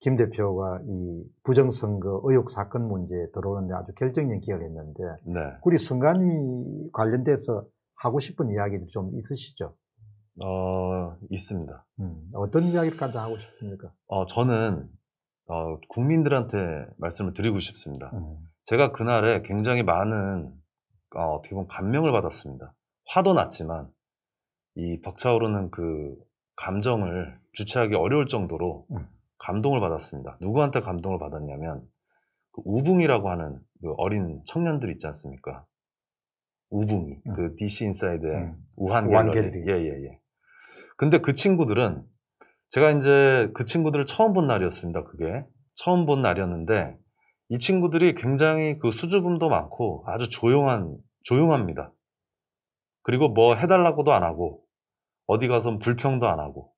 김 대표가 이 부정선거 의혹 사건 문제에 들어오는데 아주 결정적인 기여를 했는데 네. 구리 성관위 관련돼서 하고 싶은 이야기들 좀 있으시죠? 어, 있습니다. 음, 어떤 이야기까지 하고 싶습니까? 어, 저는 어, 국민들한테 말씀을 드리고 싶습니다. 음. 제가 그날에 굉장히 많은 어, 떻게 보면 감명을 받았습니다. 화도 났지만 이 벅차오르는 그 감정을 주체하기 어려울 정도로 음. 감동을 받았습니다. 누구한테 감동을 받았냐면 그 우붕이라고 하는 그 어린 청년들 있지 않습니까? 우붕이 음. 그 DC 인사이드의 음. 우한 갤러리. 예예예. 예, 예. 근데 그 친구들은 제가 이제 그 친구들을 처음 본 날이었습니다. 그게 처음 본 날이었는데 이 친구들이 굉장히 그 수줍음도 많고 아주 조용한 조용합니다. 그리고 뭐 해달라고도 안 하고 어디 가서 불평도 안 하고.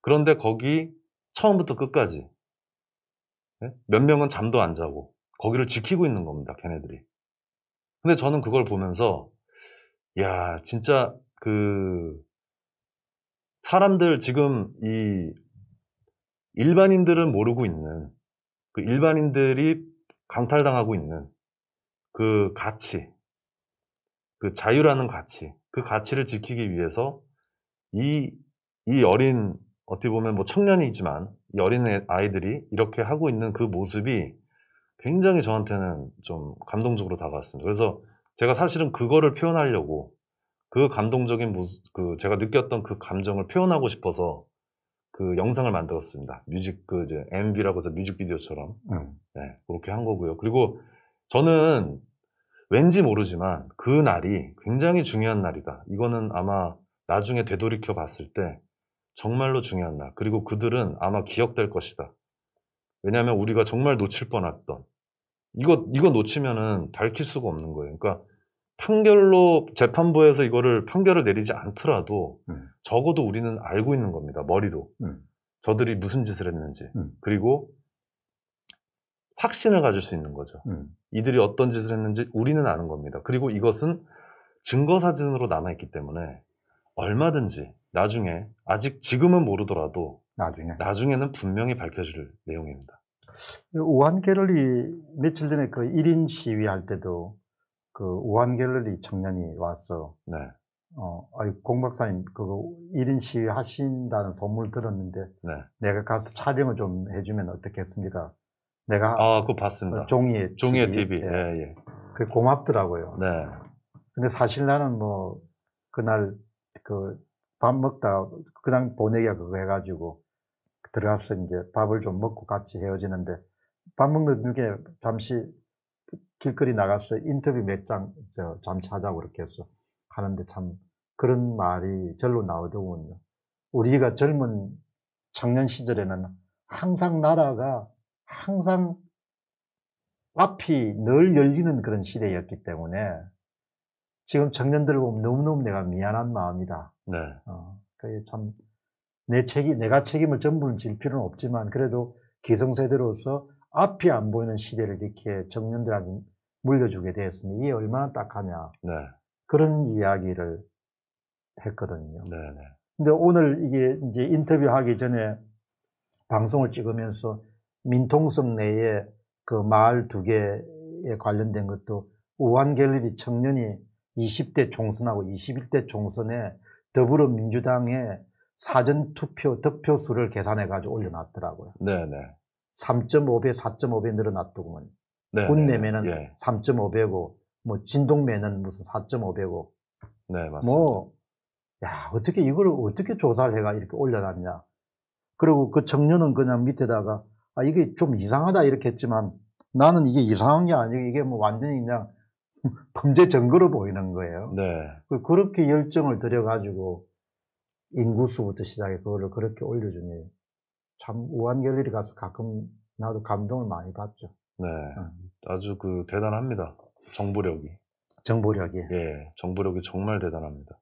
그런데 거기 처음부터 끝까지 예? 몇 명은 잠도 안 자고 거기를 지키고 있는 겁니다. 걔네들이. 근데 저는 그걸 보면서 야 진짜 그 사람들 지금 이 일반인들은 모르고 있는 그 일반인들이 강탈당하고 있는 그 가치, 그 자유라는 가치, 그 가치를 지키기 위해서 이, 이 어린, 어떻게 보면 뭐 청년이지만, 이 어린 아이들이 이렇게 하고 있는 그 모습이 굉장히 저한테는 좀 감동적으로 다가왔습니다. 그래서 제가 사실은 그거를 표현하려고 그 감동적인 모습, 그 제가 느꼈던 그 감정을 표현하고 싶어서 그 영상을 만들었습니다. 뮤직 그 이제 MV라고 해서 뮤직비디오처럼 음. 네, 그렇게 한 거고요. 그리고 저는 왠지 모르지만 그 날이 굉장히 중요한 날이다. 이거는 아마 나중에 되돌이켜 봤을 때 정말로 중요한 날, 그리고 그들은 아마 기억될 것이다. 왜냐하면 우리가 정말 놓칠 뻔했던 이거 이거 놓치면은 밝힐 수가 없는 거예요. 그러니까 판결로 재판부에서 이거를 판결을 내리지 않더라도 음. 적어도 우리는 알고 있는 겁니다. 머리로 음. 저들이 무슨 짓을 했는지 음. 그리고 확신을 가질 수 있는 거죠. 이들이 어떤 짓을 했는지 우리는 아는 겁니다. 그리고 이것은 증거 사진으로 남아 있기 때문에 얼마든지 나중에 아직 지금은 모르더라도 나중에 나중에는 분명히 밝혀질 내용입니다. 우한 갤러리 며칠 전에 그 1인 시위할 때도 그 우한 갤러리 청년이 와서 네. 어, 공 박사님 그거 1인 시위 하신다는 소문을 들었는데 네. 내가 가서 촬영을 좀 해주면 어떻겠습니까? 내가 아, 그거 봤습니다. 어, 종이에 종이에 TV. 예, 예. 그 고맙더라고요. 네. 근데 사실 나는 뭐 그날 그밥먹다 그냥 보내기가 그거 해가지고 들어가서 이제 밥을 좀 먹고 같이 헤어지는데 밥 먹는 중에 잠시 길거리 나가서 인터뷰 몇 장 잠시 하자고 이렇게 해서 하는데 참 그런 말이 절로 나오더군요. 우리가 젊은 청년 시절에는 항상 나라가 항상 앞이 늘 열리는 그런 시대였기 때문에 지금 청년들 보면 너무너무 내가 미안한 마음이다. 네. 어, 그게 참, 내 책임, 내가 책임을 전부는 질 필요는 없지만, 그래도 기성세대로서 앞이 안 보이는 시대를 이렇게 청년들한테 물려주게 되었으니, 이게 얼마나 딱하냐. 네. 그런 이야기를 했거든요. 네, 네. 근데 오늘 이게 이제 인터뷰하기 전에 방송을 찍으면서 민통성 내에 그 마을 두 개에 관련된 것도 우한 갤러리 청년이 20대 총선하고 21대 총선에 더불어민주당의 사전투표 득표수를 계산해가지고 올려놨더라고요. 네네. 3.5배, 4.5배 늘어났더구먼. 네네. 군내면은 네, 네. 예. 3.5배고, 뭐 진동면은 무슨 4.5배고. 네, 맞습니다. 뭐, 야, 어떻게 이걸 어떻게 조사를 해가 이렇게 올려놨냐. 그리고 그 청년은 그냥 밑에다가, 아, 이게 좀 이상하다 이렇게 했지만, 나는 이게 이상한 게 아니고, 이게 뭐 완전히 그냥 범죄 증거로 보이는 거예요. 네. 그 그렇게 열정을 들여가지고 인구수부터 시작해 그거를 그렇게 올려주니 참 우한 갤리를 가서 가끔 나도 감동을 많이 받죠. 네. 어. 아주 그 대단합니다. 정보력이. 정보력이. 예. 정보력이 정말 대단합니다.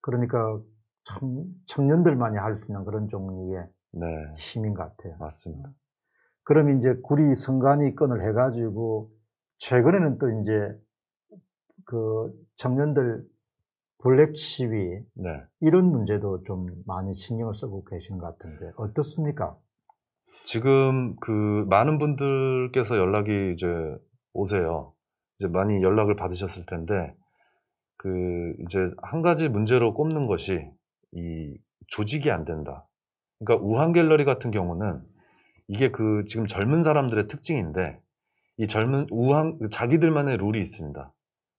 그러니까 참 청년들만이 할 수 있는 그런 종류의 네. 힘인 것 같아요. 맞습니다. 그럼 이제 구리 성관이 건을 해가지고 최근에는 또 이제 그 청년들 블랙 시위 네. 이런 문제도 좀 많이 신경을 쓰고 계신 것 같은데 어떻습니까? 지금 그 많은 분들께서 연락이 이제 오세요. 이제 많이 연락을 받으셨을 텐데 그 이제 한 가지 문제로 꼽는 것이 이 조직이 안 된다. 그러니까 우한 갤러리 같은 경우는 이게 그 지금 젊은 사람들의 특징인데 이 젊은 우한 자기들만의 룰이 있습니다.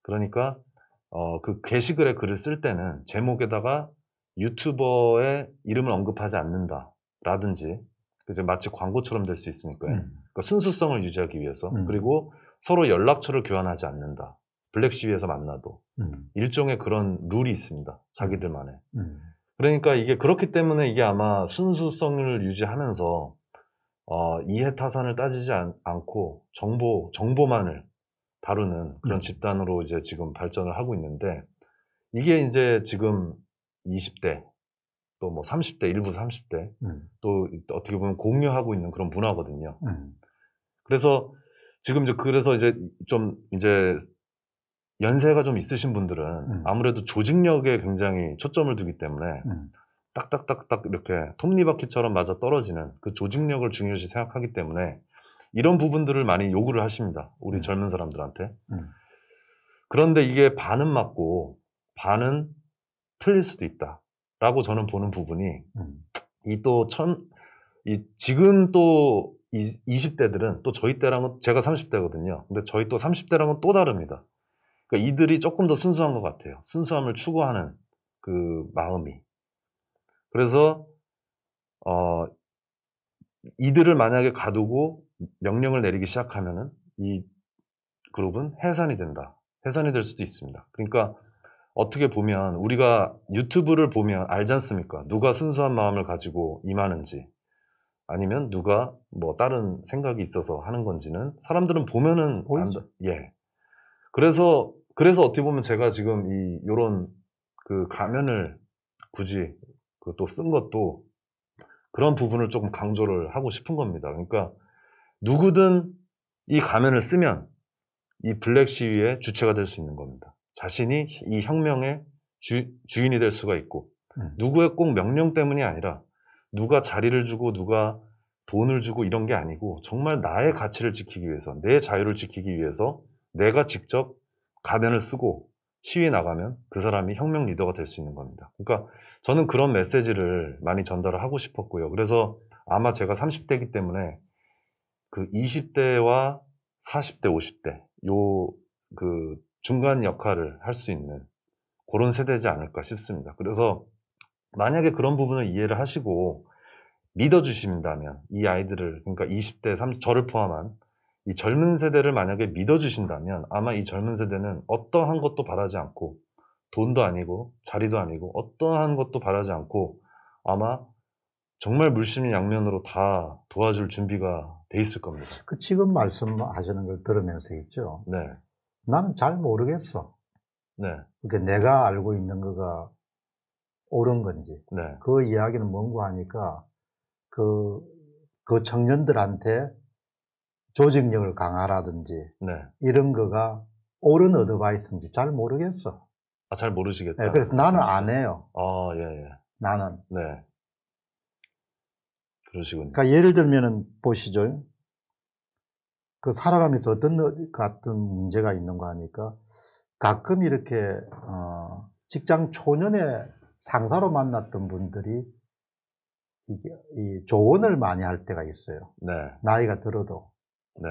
그러니까 어, 그 게시글에 글을 쓸 때는 제목에다가 유튜버의 이름을 언급하지 않는다라든지 그죠 마치 광고처럼 될 수 있으니까요. 음. 그러니까 순수성을 유지하기 위해서 음. 그리고 서로 연락처를 교환하지 않는다. 블랙시위에서 만나도 음. 일종의 그런 룰이 있습니다. 음. 자기들만의. 음. 그러니까 이게 그렇기 때문에 이게 아마 순수성을 유지하면서 어, 이해타산을 따지지 않, 고 정보 정보만을 바르는 그런 음. 집단으로 이제 지금 발전을 하고 있는데 이게 이제 지금 20대 또 뭐 30대 일부 30대 음. 또 어떻게 보면 공유하고 있는 그런 문화거든요. 음. 그래서 지금 이제 그래서 이제 좀 이제 연세가 좀 있으신 분들은 음. 아무래도 조직력에 굉장히 초점을 두기 때문에 음. 딱딱딱딱 이렇게 톱니바퀴처럼 맞아 떨어지는 그 조직력을 중요시 생각하기 때문에 이런 부분들을 많이 요구를 하십니다. 우리 음. 젊은 사람들한테. 음. 그런데 이게 반은 맞고 반은 틀릴 수도 있다라고 저는 보는 부분이 음. 이또 천, 이 지금 또 20대들은 또 저희 때랑은 제가 30대거든요. 근데 저희 또 30대랑은 또 다릅니다. 그러니까 이들이 조금 더 순수한 것 같아요. 순수함을 추구하는 그 마음이. 그래서 어, 이들을 만약에 가두고 명령을 내리기 시작하면은 이 그룹은 해산이 된다. 해산이 될 수도 있습니다. 그러니까 어떻게 보면 우리가 유튜브를 보면 알지 않습니까? 누가 순수한 마음을 가지고 임하는지 아니면 누가 뭐 다른 생각이 있어서 하는 건지는 사람들은 보면은 보이죠. 예. 그래서 그래서 어떻게 보면 제가 지금 이 요런 그 가면을 굳이 그또쓴 것도 그런 부분을 조금 강조를 하고 싶은 겁니다. 그러니까 누구든 이 가면을 쓰면 이 블랙 시위의 주체가 될 수 있는 겁니다. 자신이 이 혁명의 주, 주인이 될 수가 있고 음. 누구의 꼭 명령 때문이 아니라 누가 자리를 주고 누가 돈을 주고 이런 게 아니고 정말 나의 가치를 지키기 위해서 내 자유를 지키기 위해서 내가 직접 가면을 쓰고 시위 나가면 그 사람이 혁명 리더가 될 수 있는 겁니다. 그러니까 저는 그런 메시지를 많이 전달을 하고 싶었고요. 그래서 아마 제가 30대이기 때문에 그 20대와 40대, 50대 요 그 중간 역할을 할 수 있는 그런 세대지 않을까 싶습니다. 그래서 만약에 그런 부분을 이해를 하시고 믿어주신다면 이 아이들을 그러니까 20대, 30 저를 포함한 이 젊은 세대를 만약에 믿어주신다면 아마 이 젊은 세대는 어떠한 것도 바라지 않고 돈도 아니고 자리도 아니고 어떠한 것도 바라지 않고 아마 정말 물심양면으로 다 도와줄 준비가 돼 있을 겁니다. 그 지금 말씀하시는 걸 들으면서 있죠. 네. 나는 잘 모르겠어. 네. 그러 그러니까 내가 알고 있는 거가 옳은 건지. 네. 그 이야기는 뭔가 하니까 그, 그 청년들한테 조직력을 강화라든지 네. 이런 거가 옳은 어드바이스인지 잘 모르겠어. 아, 잘 모르시겠다. 네, 그래서 나는 그렇죠. 안 해요. 아, 예, 예. 나는. 네. 그러시군요. 그러니까 예를 들면은 보시죠. 그 살아가면서 어떤 같은 문제가 있는가 하니까 가끔 이렇게 어 직장 초년에 상사로 만났던 분들이 이게 이 조언을 많이 할 때가 있어요. 네. 나이가 들어도. 네.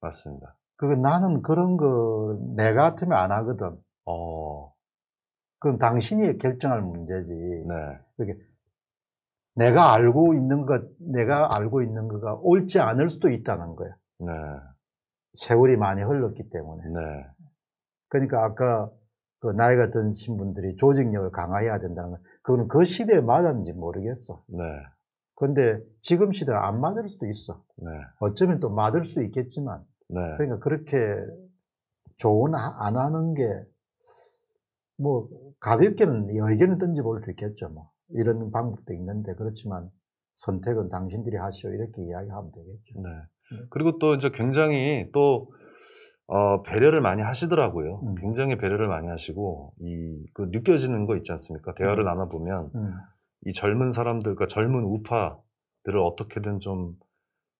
맞습니다. 그 나는 그런 거 내가 같으면 안 하거든. 어. 그건 당신이 결정할 문제지. 네. 이렇게 내가 알고 있는 것, 내가 알고 있는 거가 옳지 않을 수도 있다는 거예요. 네. 세월이 많이 흘렀기 때문에. 네. 그러니까 아까 그 나이가 드신 분들이 조직력을 강화해야 된다는 건, 그거는 그 시대에 맞았는지 모르겠어. 네. 근데 지금 시대에 안 맞을 수도 있어. 네. 어쩌면 또 맞을 수 있겠지만. 네. 그러니까 그렇게 좋은 안 하는 게, 뭐, 가볍게는 의견을 던져볼 수 있겠죠, 뭐. 이런 방법도 있는데 그렇지만 선택은 당신들이 하시오 이렇게 이야기하면 되겠죠. 네. 네. 그리고 또 이제 굉장히 또 어, 배려를 많이 하시더라고요. 음. 굉장히 배려를 많이 하시고 이 그 느껴지는 거 있지 않습니까? 대화를 음. 나눠 보면 음. 이 젊은 사람들과 젊은 우파들을 어떻게든 좀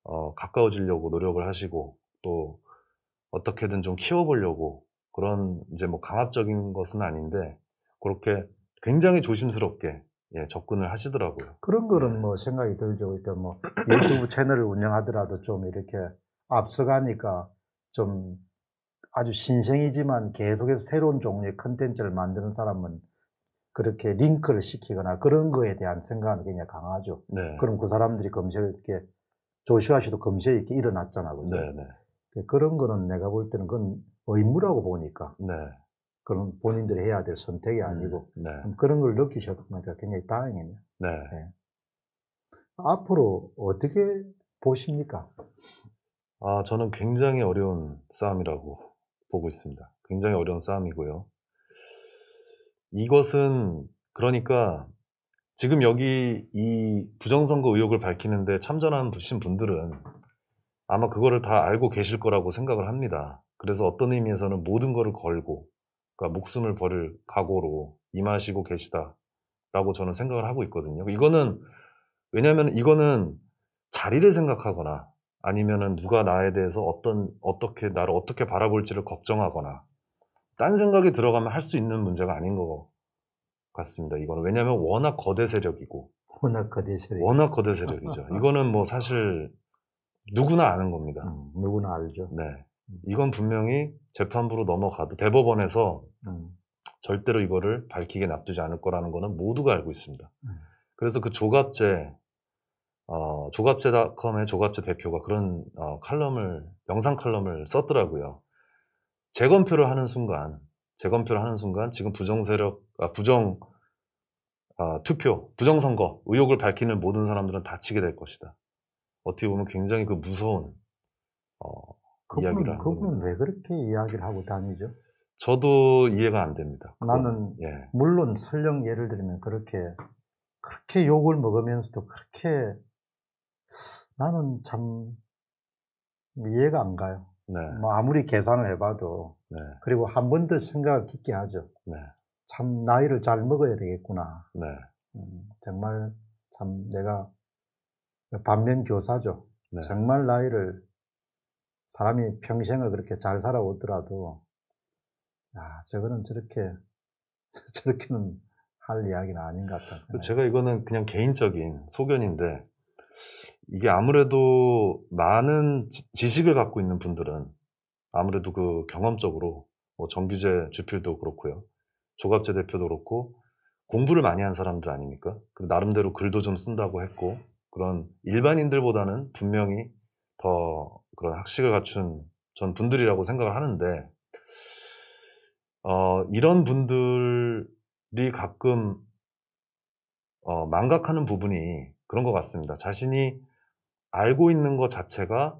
어, 가까워지려고 노력을 하시고 또 어떻게든 좀 키워보려고 그런 이제 뭐 강압적인 것은 아닌데 그렇게 굉장히 조심스럽게 예, 접근을 하시더라고요. 그런 거는 네. 뭐 생각이 들죠. 그러니까 뭐 유튜브 채널을 운영하더라도 좀 이렇게 앞서가니까 좀 아주 신생이지만 계속해서 새로운 종류의 컨텐츠를 만드는 사람은 그렇게 링크를 시키거나 그런 거에 대한 생각은 굉장히 강하죠. 네. 그럼 그 사람들이 검색 을 이렇게 조슈아 씨도 검색 이렇게 이 일어났잖아, 요죠 네, 네. 그러니까 그런 거는 내가 볼 때는 그건 의무라고 보니까. 네. 그런 본인들이 해야 될 선택이 음, 아니고 네. 그런 걸 느끼셨으니까 그러니까 굉장히 다행이네요. 네. 네. 앞으로 어떻게 보십니까? 아 저는 굉장히 어려운 싸움이라고 보고 있습니다. 굉장히 어려운 싸움이고요. 이것은 그러니까 지금 여기 이 부정선거 의혹을 밝히는데 참전한 부신 분들은 아마 그거를 다 알고 계실 거라고 생각을 합니다. 그래서 어떤 의미에서는 모든 거를 걸고 그러니까 목숨을 버릴 각오로 임하시고 계시다라고 저는 생각을 하고 있거든요. 이거는 왜냐하면 이거는 자리를 생각하거나 아니면은 누가 나에 대해서 어떤 어떻게 나를 어떻게 바라볼지를 걱정하거나 딴 생각이 들어가면 할 수 있는 문제가 아닌 것 같습니다. 이거는 왜냐하면 워낙 거대 세력이고 워낙 거대 세력 워낙 거대 세력이죠. 이거는 뭐 사실 누구나 아는 겁니다. 음, 누구나 알죠. 네. 이건 분명히 재판부로 넘어가도 대법원에서 음. 절대로 이거를 밝히게 납두지 않을 거라는 거는 모두가 알고 있습니다. 음. 그래서 그 조갑제, 어, 조갑제닷컴의 조갑제 대표가 그런 어, 칼럼을, 영상 칼럼을 썼더라고요. 재검표를 하는 순간, 재검표를 하는 순간 지금 부정세력, 아, 부정 아, 투표, 부정선거, 의혹을 밝히는 모든 사람들은 다치게 될 것이다. 어떻게 보면 굉장히 그 무서운 어, 그분은, 그분은 왜 그렇게 이야기를 하고 다니죠? 저도 이해가 안 됩니다. 나는 예. 물론 설령 예를 들면 그렇게 그렇게 욕을 먹으면서도 그렇게 나는 참 이해가 안 가요. 네. 뭐 아무리 계산을 해봐도 네. 그리고 한 번 더 생각을 깊게 하죠. 네. 참 나이를 잘 먹어야 되겠구나. 네. 음, 정말 참 내가 반면 교사죠. 네. 정말 나이를 사람이 평생을 그렇게 잘 살아오더라도, 야, 저거는 저렇게, 저렇게는 할 이야기는 아닌 것 같아요. 제가 이거는 그냥 개인적인 소견인데, 이게 아무래도 많은 지식을 갖고 있는 분들은 아무래도 그 경험적으로 뭐 정규재 주필도 그렇고요. 조갑재 대표도 그렇고 공부를 많이 한 사람들 아닙니까? 그 나름대로 글도 좀 쓴다고 했고 그런 일반인들보다는 분명히 더 그런 학식을 갖춘 전 분들이라고 생각을 하는데 어, 이런 분들이 가끔 어, 망각하는 부분이 그런 것 같습니다. 자신이 알고 있는 것 자체가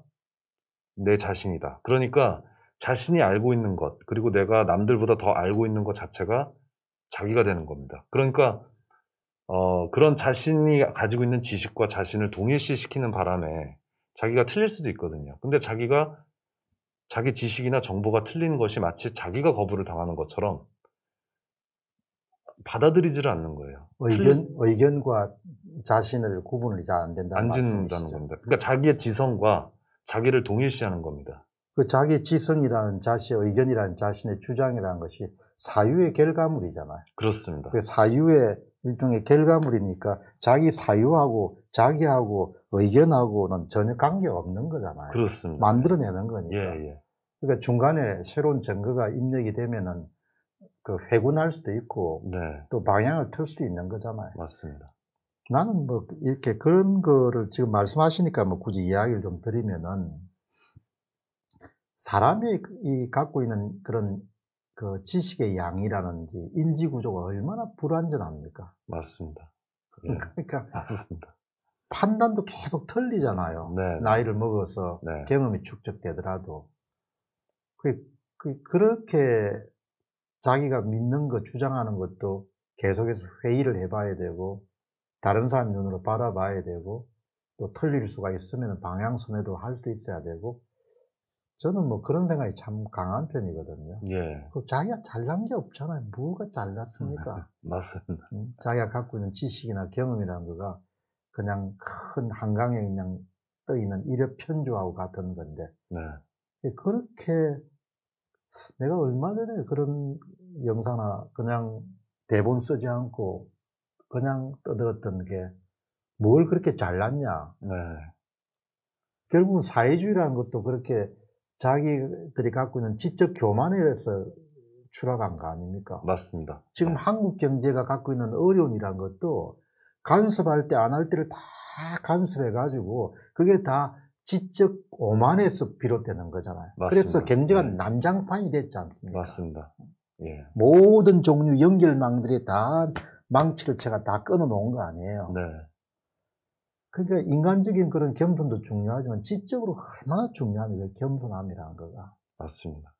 내 자신이다. 그러니까 자신이 알고 있는 것, 그리고 내가 남들보다 더 알고 있는 것 자체가 자기가 되는 겁니다. 그러니까, 어, 그런 자신이 가지고 있는 지식과 자신을 동일시시키는 바람에 자기가 틀릴 수도 있거든요. 근데 자기가 자기 지식이나 정보가 틀린 것이 마치 자기가 거부를 당하는 것처럼 받아들이지를 않는 거예요. 의견, 틀린... 의견과 자신을 구분을 잘 안 된다는 안 짓는다는 겁니다. 그러니까 자기의 지성과 자기를 동일시하는 겁니다. 그 자기 지성이라는 자신의 의견이라는 자신의 주장이라는 것이 사유의 결과물이잖아요. 그렇습니다. 그 사유의 일종의 결과물이니까 자기 사유하고 자기하고 의견하고는 전혀 관계가 없는 거잖아요. 그렇습니다. 만들어내는 거니까. 예, 예. 그러니까 중간에 새로운 증거가 입력이 되면은 그 회군할 수도 있고 네. 또 방향을 틀 수도 있는 거잖아요. 맞습니다. 나는 뭐 이렇게 그런 거를 지금 말씀하시니까 뭐 굳이 이야기를 좀 드리면은 사람이 갖고 있는 그런 그 지식의 양이라든지 인지 구조가 얼마나 불완전합니까? 맞습니다. 예. 그러니까 맞습니다. 판단도 계속 틀리잖아요. 네, 네 나이를 먹어서 네 경험이 축적되더라도 그, 그 그렇게 자기가 믿는 거 주장하는 것도 계속해서 회의를 해봐야 되고 다른 사람 눈으로 바라봐야 되고 또 틀릴 수가 있으면 방향선에도 할 수 있어야 되고 저는 뭐 그런 생각이 참 강한 편이거든요. 예. 그 자기가 잘난 게 없잖아요. 뭐가 잘났습니까? 맞습니다. 음, 자기가 갖고 있는 지식이나 경험이라는 거가 그냥 큰 한강에 그냥 떠 있는 이력 편조하고 같은 건데. 네. 예, 그렇게 내가 얼마 전에 그런 영상이나 그냥 대본 쓰지 않고 그냥 떠들었던 게 뭘 그렇게 잘났냐. 네. 결국은 사회주의라는 것도 그렇게 자기들이 갖고 있는 지적 교만에서 추락한 거 아닙니까? 맞습니다. 지금 네. 한국 경제가 갖고 있는 어려움이란 것도 간섭할 때 안 할 때를 다 간섭해 가지고 그게 다 지적 오만에서 비롯되는 거잖아요. 맞습니다. 그래서 경제가 네. 난장판이 됐지 않습니까? 맞습니다. 예. 모든 종류 연결망들이 다 망치를 제가 다 끊어 놓은 거 아니에요. 네. 그러니까 인간적인 그런 겸손도 중요하지만 지적으로 얼마나 중요합니까? 겸손함이라는 거가. 맞습니다.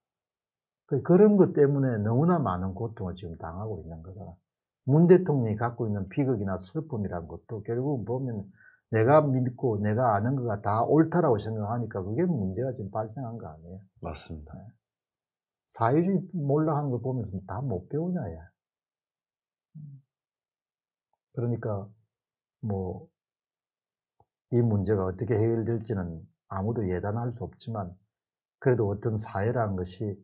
그 그런 것 때문에 너무나 많은 고통을 지금 당하고 있는 거다. 문 대통령이 갖고 있는 비극이나 슬픔이라는 것도 결국 보면 내가 믿고 내가 아는 거가 다 옳다라고 생각하니까 그게 문제가 지금 발생한 거 아니에요? 맞습니다. 네. 사회주의 몰락한 걸 보면서 다 못 배우냐, 야. 음. 그러니까, 뭐, 이 문제가 어떻게 해결될지는 아무도 예단할 수 없지만 그래도 어떤 사회라는 것이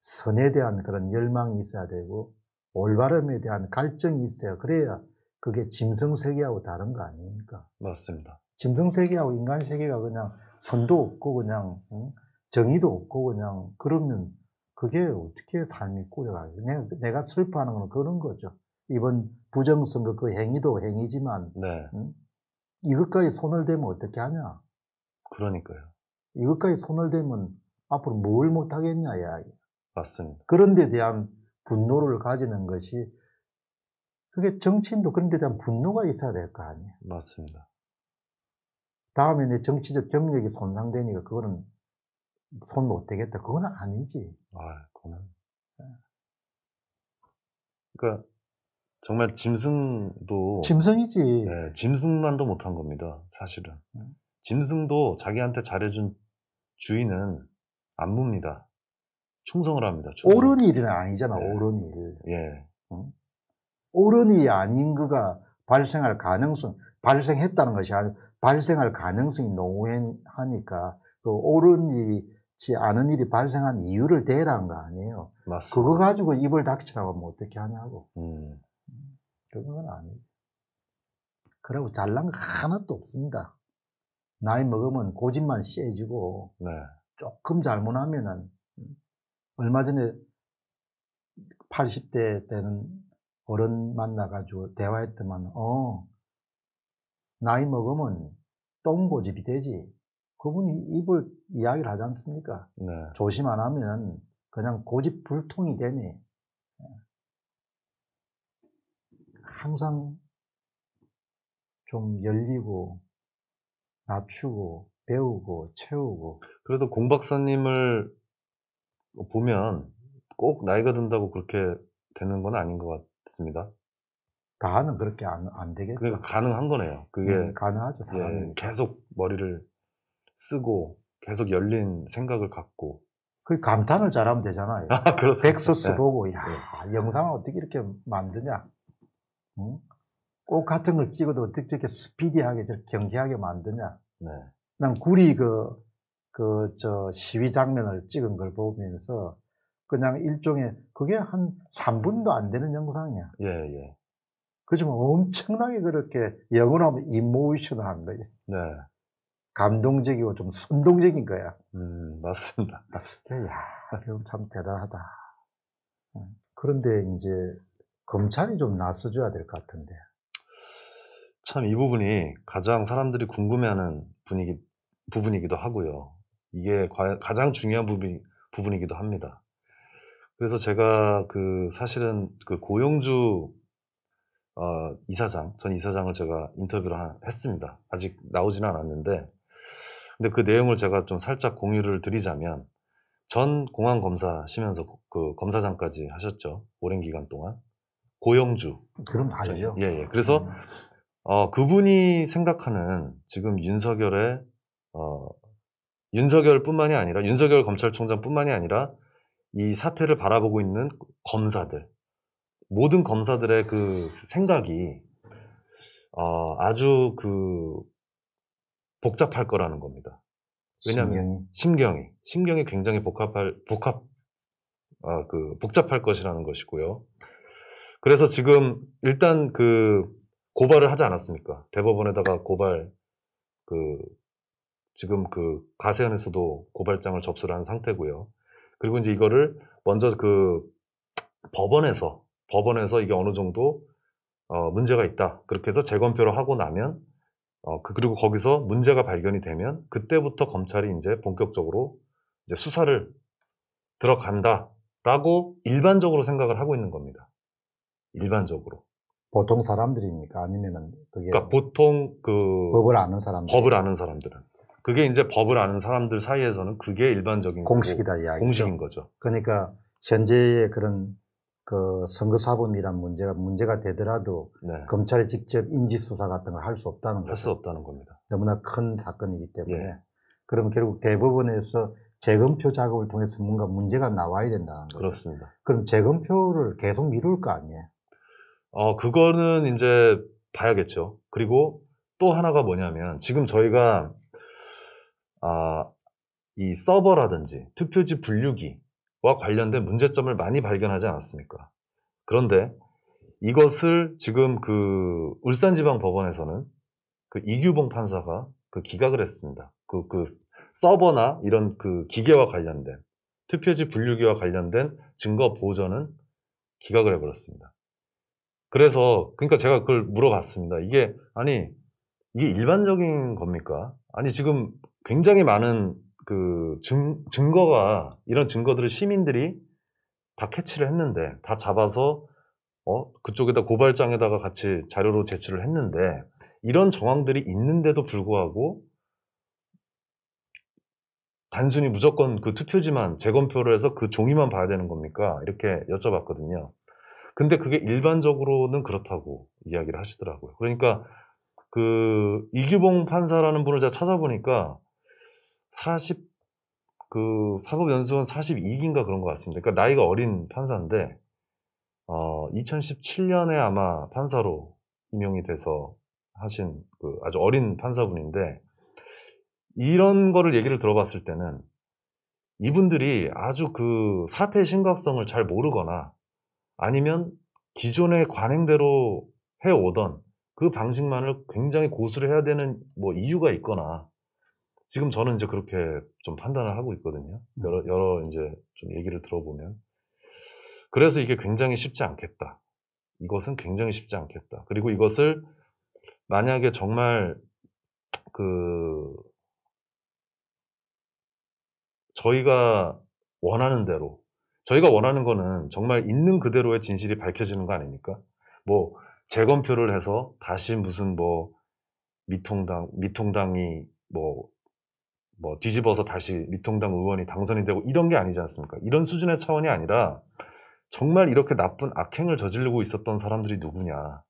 선에 대한 그런 열망이 있어야 되고 올바름에 대한 갈증이 있어야 그래야 그게 짐승 세계하고 다른 거 아닙니까? 맞습니다. 짐승 세계하고 인간 세계가 그냥 선도 없고 그냥 응? 정의도 없고 그냥 그러면 그게 어떻게 삶이 꾸려가요? 내가, 내가 슬퍼하는 건 그런 거죠. 이번 부정선거 그 행위도 행위지만 네. 응? 이것까지 손을 대면 어떻게 하냐? 그러니까요. 이것까지 손을 대면 앞으로 뭘 못하겠냐, 야 맞습니다. 그런 데 대한 분노를 가지는 것이 그게 정치인도 그런 데 대한 분노가 있어야 될 거 아니에요. 맞습니다. 다음에 내 정치적 경력이 손상되니까 그거는 손 못 대겠다. 그건 아니지. 아, 그거 네. 그러니까 정말 짐승도 짐승이지. 네, 짐승만도 못한 겁니다. 사실은 네. 짐승도 자기한테 잘해준 주인은 안 봅니다. 충성을 합니다. 옳은 일은 아니잖아. 네. 옳은 일. 예. 어? 옳은 일이 아닌 거가 발생할 가능성, 발생했다는 것이 아니 발생할 가능성이 농후하니까 그 옳은 일이지 않은 일이 발생한 이유를 대라는 거 아니에요. 맞습니다. 그거 가지고 입을 닥치라고 하면 어떻게 하냐고. 음. 그런 건 아니에요. 그러고 잘난 거 하나도 없습니다. 나이 먹으면 고집만 세지고 네. 조금 잘못하면은 얼마 전에 80대 때는 어른 만나가지고 대화했더만 어 나이 먹으면 똥 고집이 되지. 그분이 입을 이야기를 하지 않습니까? 네. 조심 안 하면 그냥 고집 불통이 되니 항상 좀 열리고 낮추고 배우고 채우고 그래도 공 박사님을 보면 꼭 나이가 든다고 그렇게 되는 건 아닌 것 같습니다. 가는 그렇게 안, 안 되겠죠. 그러니까 가능한 거네요. 그게 음, 가능하죠. 사람 예, 계속 머리를 쓰고 계속 열린 생각을 갖고 그 감탄을 잘하면 되잖아요. 아, 백소스 네. 보고 야 네. 영상을 어떻게 이렇게 만드냐. 꼭 같은 걸 찍어도 어떻게 이렇게 스피디하게 저렇게 경쾌하게 만드냐. 네. 난 구리 그, 그, 저 시위 장면을 찍은 걸 보면서 그냥 일종의 그게 한 3분도 안 되는 영상이야. 예, 예. 그렇지만 엄청나게 그렇게 영어로 하면 이모이션을 한 거지. 네. 감동적이고 좀 선동적인 거야. 음, 맞습니다. 야, 그럼 참 대단하다. 그런데 이제 검찰이 좀 나서줘야 될 것 같은데. 참 이 부분이 가장 사람들이 궁금해하는 분위기, 부분이기도 하고요. 이게 가장 중요한 부분, 부분이기도 합니다. 그래서 제가 그 사실은 그 고용주 어, 이사장, 전 이사장을 제가 인터뷰를 했습니다. 아직 나오지는 않았는데, 근데 그 내용을 제가 좀 살짝 공유를 드리자면, 전 공항 검사시면서 그 검사장까지 하셨죠. 오랜 기간 동안. 고영주. 그럼 아니죠. 예, 예. 그래서 음. 어, 그분이 생각하는 지금 윤석열의 어, 윤석열뿐만이 아니라 윤석열 검찰총장뿐만이 아니라 이 사태를 바라보고 있는 검사들 모든 검사들의 그 생각이 어, 아주 그 복잡할 거라는 겁니다. 왜냐하면 심경이 심경이, 심경이 굉장히 복합할 복합 어, 그 복잡할 것이라는 것이고요. 그래서 지금 일단 그 고발을 하지 않았습니까? 대법원에다가 고발 그 지금 그 가세현에서도 고발장을 접수를 한 상태고요. 그리고 이제 이거를 먼저 그 법원에서 법원에서 이게 어느 정도 어, 문제가 있다 그렇게 해서 재검표를 하고 나면 어, 그, 리고 거기서 문제가 발견이 되면 그때부터 검찰이 이제 본격적으로 이제 수사를 들어간다라고 일반적으로 생각을 하고 있는 겁니다. 일반적으로. 보통 사람들입니까? 아니면은 그게 그러니까 보통 그 법을 아는 사람들. 법을 아는 사람들은 그게 이제 법을 아는 사람들 사이에서는 그게 일반적인 공식이다 이야기. 공식인 거죠. 그러니까 현재의 그런 그 선거사범이란 문제가 문제가 되더라도 네. 검찰이 직접 인지수사 같은 걸 할 수 없다는 거죠. 할수 없다는 겁니다. 너무나 큰 사건이기 때문에 예. 그럼 결국 대법원에서 재검표 작업을 통해서 뭔가 문제가 나와야 된다는 거죠. 그렇습니다. 그럼 재검표를 계속 미룰 거 아니에요? 어, 그거는 이제 봐야겠죠. 그리고 또 하나가 뭐냐면 지금 저희가 아, 이 서버라든지 투표지 분류기와 관련된 문제점을 많이 발견하지 않았습니까? 그런데 이것을 지금 그 울산지방법원에서는 그 이규봉 판사가 그 기각을 했습니다. 그, 그 서버나 이런 그 기계와 관련된 투표지 분류기와 관련된 증거 보전은 기각을 해버렸습니다. 그래서 그러니까 제가 그걸 물어봤습니다. 이게 아니 이게 일반적인 겁니까? 아니 지금 굉장히 많은 그 증, 증거가 이런 증거들을 시민들이 다 캐치를 했는데 다 잡아서 어 그쪽에다 고발장에다가 같이 자료로 제출을 했는데 이런 정황들이 있는데도 불구하고 단순히 무조건 그 투표지만 재검표를 해서 그 종이만 봐야 되는 겁니까? 이렇게 여쭤봤거든요. 근데 그게 일반적으로는 그렇다고 이야기를 하시더라고요. 그러니까 그 이규봉 판사라는 분을 제가 찾아보니까 40, 그 사법연수원 42기인가 그런 것 같습니다. 그러니까 나이가 어린 판사인데, 어, 2017년에 아마 판사로 임용이 돼서 하신 그 아주 어린 판사분인데, 이런 거를 얘기를 들어봤을 때는 이분들이 아주 그 사태의 심각성을 잘 모르거나 아니면 기존의 관행대로 해오던 그 방식만을 굉장히 고수를 해야 되는 뭐 이유가 있거나 지금 저는 이제 그렇게 좀 판단을 하고 있거든요. 음. 여러, 여러 이제 좀 얘기를 들어보면. 그래서 이게 굉장히 쉽지 않겠다. 이것은 굉장히 쉽지 않겠다. 그리고 이것을 만약에 정말 그 저희가 원하는 대로 저희가 원하는 거는 정말 있는 그대로의 진실이 밝혀지는 거 아닙니까? 뭐 재검표를 해서 다시 무슨 뭐 미통당 미통당이 뭐뭐 뭐 뒤집어서 다시 미통당 의원이 당선이 되고 이런 게 아니지 않습니까? 이런 수준의 차원이 아니라 정말 이렇게 나쁜 악행을 저지르고 있었던 사람들이 누구냐.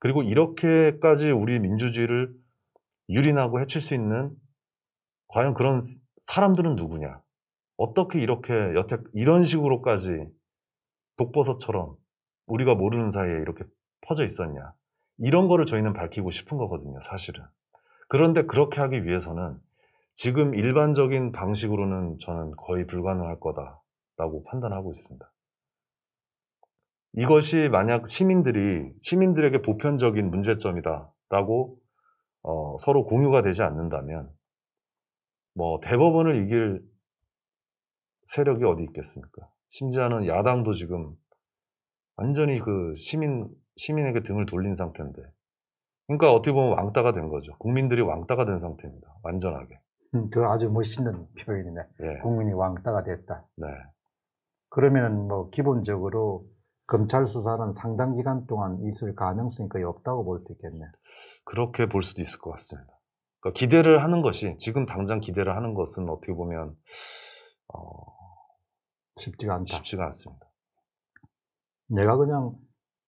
그리고 이렇게까지 우리 민주주의를 유린하고 해칠 수 있는 과연 그런 사람들은 누구냐. 어떻게 이렇게 여태 이런 식으로까지 독버섯처럼 우리가 모르는 사이에 이렇게 퍼져 있었냐. 이런 거를 저희는 밝히고 싶은 거거든요, 사실은. 그런데 그렇게 하기 위해서는 지금 일반적인 방식으로는 저는 거의 불가능할 거다라고 판단하고 있습니다. 이것이 만약 시민들이 시민들에게 보편적인 문제점이다라고 어, 서로 공유가 되지 않는다면 뭐 대법원을 이길 세력이 어디 있겠습니까? 심지어는 야당도 지금 완전히 그 시민, 시민에게 등을 돌린 상태인데. 그러니까 어떻게 보면 왕따가 된 거죠. 국민들이 왕따가 된 상태입니다. 완전하게. 음, 그 아주 멋있는 표현이네. 네. 국민이 왕따가 됐다. 네. 그러면은 뭐 기본적으로 검찰 수사는 상당 기간 동안 있을 가능성이 거의 없다고 볼 수 있겠네. 그렇게 볼 수도 있을 것 같습니다. 그러니까 기대를 하는 것이 지금 당장 기대를 하는 것은 어떻게 보면 어, 쉽지가 않다. 쉽지가 않습니다. 내가 그냥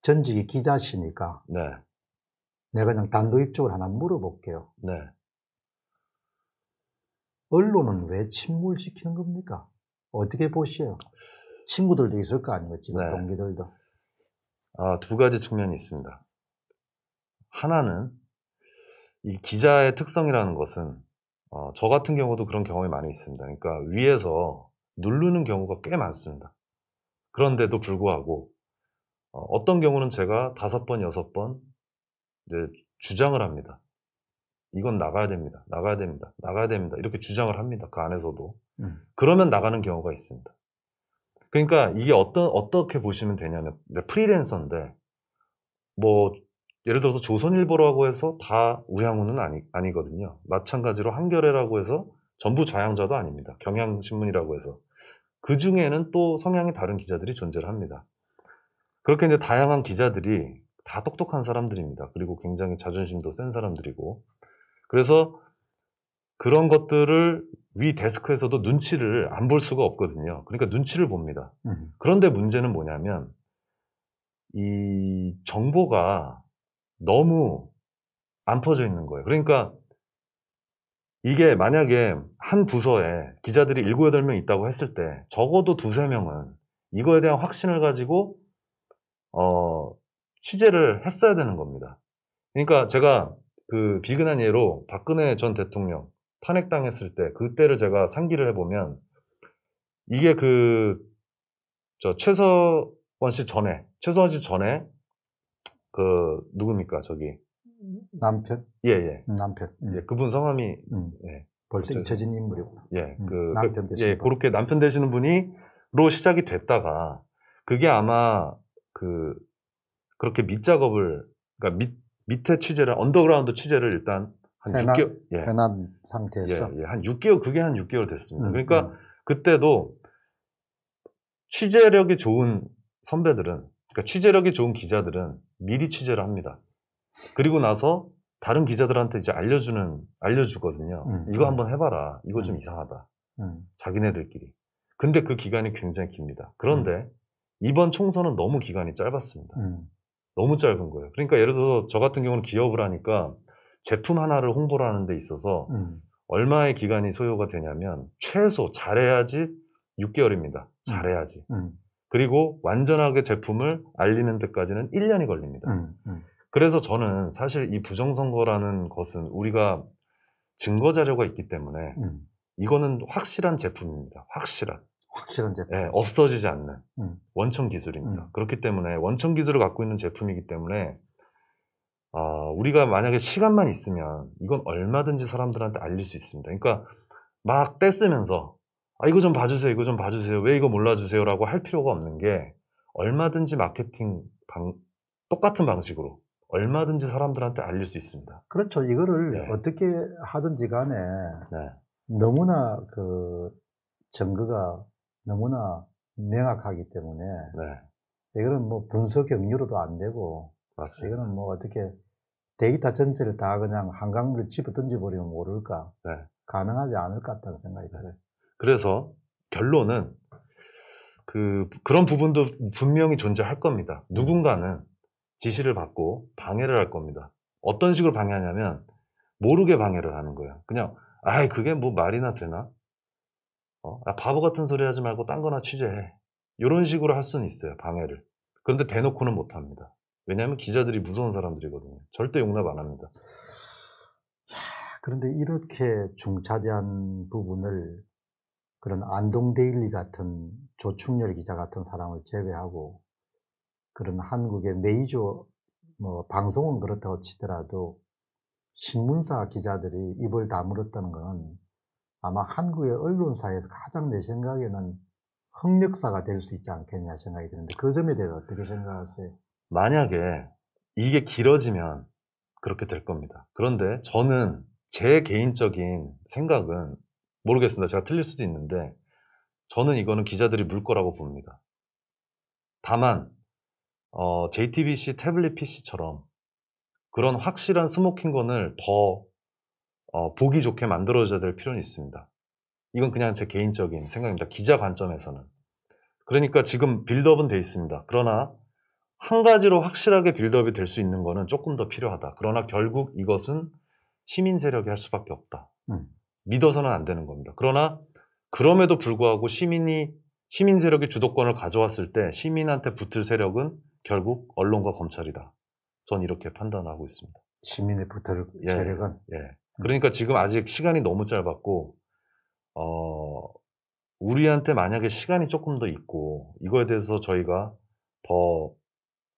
전직이 기자시니까 네. 내가 그냥 단도입적으로 하나 물어볼게요. 네. 언론은 왜 침묵을 지키는 겁니까? 어떻게 보시요 친구들도 있을 거 아니에요, 지금 네. 동기들도. 아, 두 가지 측면이 있습니다. 하나는 이 기자의 특성이라는 것은 어, 저 같은 경우도 그런 경험이 많이 있습니다. 그러니까 위에서 누르는 경우가 꽤 많습니다. 그런데도 불구하고 어, 어떤 경우는 제가 다섯 번, 여섯 번 주장을 합니다. 이건 나가야 됩니다. 나가야 됩니다. 나가야 됩니다. 이렇게 주장을 합니다. 그 안에서도. 음. 그러면 나가는 경우가 있습니다. 그러니까 이게 어떤, 어떻게 보시면 되냐면, 네, 프리랜서인데, 뭐, 예를 들어서 조선일보라고 해서 다 우향우는 아니, 아니거든요. 마찬가지로 한겨레라고 해서 전부 좌향자도 아닙니다. 경향신문이라고 해서. 그 중에는 또 성향이 다른 기자들이 존재를 합니다. 그렇게 이제 다양한 기자들이 다 똑똑한 사람들입니다. 그리고 굉장히 자존심도 센 사람들이고. 그래서 그런 것들을 위 데스크에서도 눈치를 안 볼 수가 없거든요. 그러니까 눈치를 봅니다. 음. 그런데 문제는 뭐냐면 이 정보가 너무 안 퍼져 있는 거예요. 그러니까 이게 만약에 한 부서에 기자들이 7, 8명 있다고 했을 때 적어도 두세 명은 이거에 대한 확신을 가지고 어, 취재를 했어야 되는 겁니다. 그러니까 제가 그 비근한 예로 박근혜 전 대통령 탄핵당했을 때 그때를 제가 상기를 해보면 이게 그 저 최서원 씨 전에 최서원 씨 전에 그 누굽니까 저기 남편? 예, 예. 남편. 음. 예, 그분 성함이 음. 예, 벌써 잊혀진 인물이고. 예, 음. 그 음. 남편 되시 그, 예, 분. 그렇게 남편 되시는 분이로 시작이 됐다가 그게 아마 그 그렇게 밑 작업을 그니까밑 밑에 취재를 언더그라운드 취재를 일단 한 해난, 6개월 예. 해난 상태에서 예, 예, 한 6개월 그게 한 6개월 됐습니다. 음, 그러니까 음. 그때도 취재력이 좋은 선배들은 그니까 취재력이 좋은 기자들은 미리 취재를 합니다. 그리고 나서 다른 기자들한테 이제 알려주는 알려주거든요. 음. 이거 음. 한번 해봐라. 이거 음. 좀 이상하다. 음. 자기네들끼리. 근데 그 기간이 굉장히 깁니다. 그런데 음. 이번 총선은 너무 기간이 짧았습니다. 음. 너무 짧은 거예요. 그러니까 예를 들어서 저 같은 경우는 기업을 하니까 제품 하나를 홍보를 하는 데 있어서 얼마의 기간이 소요가 되냐면 최소 잘해야지 6개월입니다. 잘해야지. 그리고 완전하게 제품을 알리는 데까지는 1년이 걸립니다. 그래서 저는 사실 이 부정선거라는 것은 우리가 증거 자료가 있기 때문에 음. 이거는 확실한 제품입니다. 확실한. 확실한 제품. 예, 없어지지 않는 음. 원천 기술입니다. 음. 그렇기 때문에 원천 기술을 갖고 있는 제품이기 때문에 어, 우리가 만약에 시간만 있으면 이건 얼마든지 사람들한테 알릴 수 있습니다. 그러니까 막 떼쓰면서 아 이거 좀 봐주세요, 이거 좀 봐주세요, 왜 이거 몰라주세요라고 할 필요가 없는 게 얼마든지 마케팅 방 똑같은 방식으로 얼마든지 사람들한테 알릴 수 있습니다. 그렇죠. 이거를 네. 어떻게 하든지 간에 네. 너무나 그 증거가 너무나 명확하기 때문에 네. 이거는 뭐 분석 경유로도 안 되고 맞습니다. 이거는 뭐 어떻게 데이터 전체를 다 그냥 한강물에 집어 던져버리면 모를까 네. 가능하지 않을 것 같다는 생각이 네. 들어요. 그래서 결론은 그 그런 부분도 분명히 존재할 겁니다. 누군가는 지시를 받고 방해를 할 겁니다. 어떤 식으로 방해하냐면 모르게 방해를 하는 거예요. 그냥 아이 그게 뭐 말이나 되나? 어? 아, 바보 같은 소리 하지 말고 딴 거나 취재해. 이런 식으로 할 수는 있어요. 방해를. 그런데 대놓고는 못합니다. 왜냐하면 기자들이 무서운 사람들이거든요. 절대 용납 안 합니다. 그런데 이렇게 중차대한 부분을 그런 안동데일리 같은 조충렬 기자 같은 사람을 제외하고 그런 한국의 메이저 뭐 방송은 그렇다고 치더라도 신문사 기자들이 입을 다물었다는 건 아마 한국의 언론사에서 가장 내 생각에는 흑역사가 될 수 있지 않겠냐 생각이 드는데 그 점에 대해서 어떻게 생각하세요? 만약에 이게 길어지면 그렇게 될 겁니다. 그런데 저는 제 개인적인 생각은 모르겠습니다. 제가 틀릴 수도 있는데 저는 이거는 기자들이 물 거라고 봅니다. 다만 어, JTBC 태블릿 PC처럼 그런 확실한 스모킹건을 더 어, 보기 좋게 만들어져야될 필요는 있습니다. 이건 그냥 제 개인적인 생각입니다. 기자 관점에서는. 그러니까 지금 빌드업은 돼 있습니다. 그러나 한 가지로 확실하게 빌드업이 될 수 있는 거는 조금 더 필요하다. 그러나 결국 이것은 시민 세력이 할 수밖에 없다. 음. 믿어서는 안 되는 겁니다. 그러나 그럼에도 불구하고 시민이 시민 세력이 주도권을 가져왔을 때 시민한테 붙을 세력은 결국 언론과 검찰이다. 전 이렇게 판단하고 있습니다. 시민의 포탈을 재력은 예. 예. 음. 그러니까 지금 아직 시간이 너무 짧았고 어 우리한테 만약에 시간이 조금 더 있고 이거에 대해서 저희가 더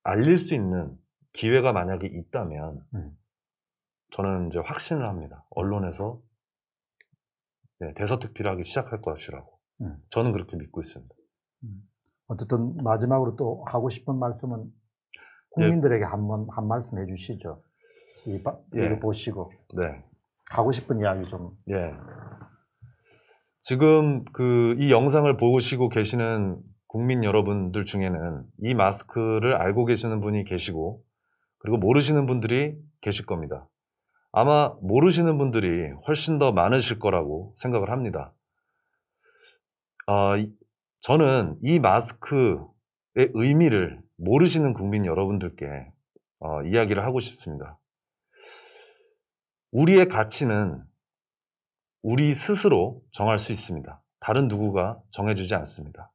알릴 수 있는 기회가 만약에 있다면 음. 저는 이제 확신을 합니다. 언론에서 네, 대서특필하기 시작할 것이라고. 음. 저는 그렇게 믿고 있습니다. 어쨌든 마지막으로 또 하고 싶은 말씀은 예. 국민들에게 한번 한 말씀 해주시죠. 이 바, 예. 보시고 네. 하고 싶은 이야기 좀. 예. 지금 그 이 영상을 보시고 계시는 국민 여러분들 중에는 이 마스크를 알고 계시는 분이 계시고 그리고 모르시는 분들이 계실 겁니다. 아마 모르시는 분들이 훨씬 더 많으실 거라고 생각을 합니다. 어, 저는 이 마스크의 의미를 모르시는 국민 여러분들께 어, 이야기를 하고 싶습니다. 우리의 가치는 우리 스스로 정할 수 있습니다. 다른 누구가 정해주지 않습니다.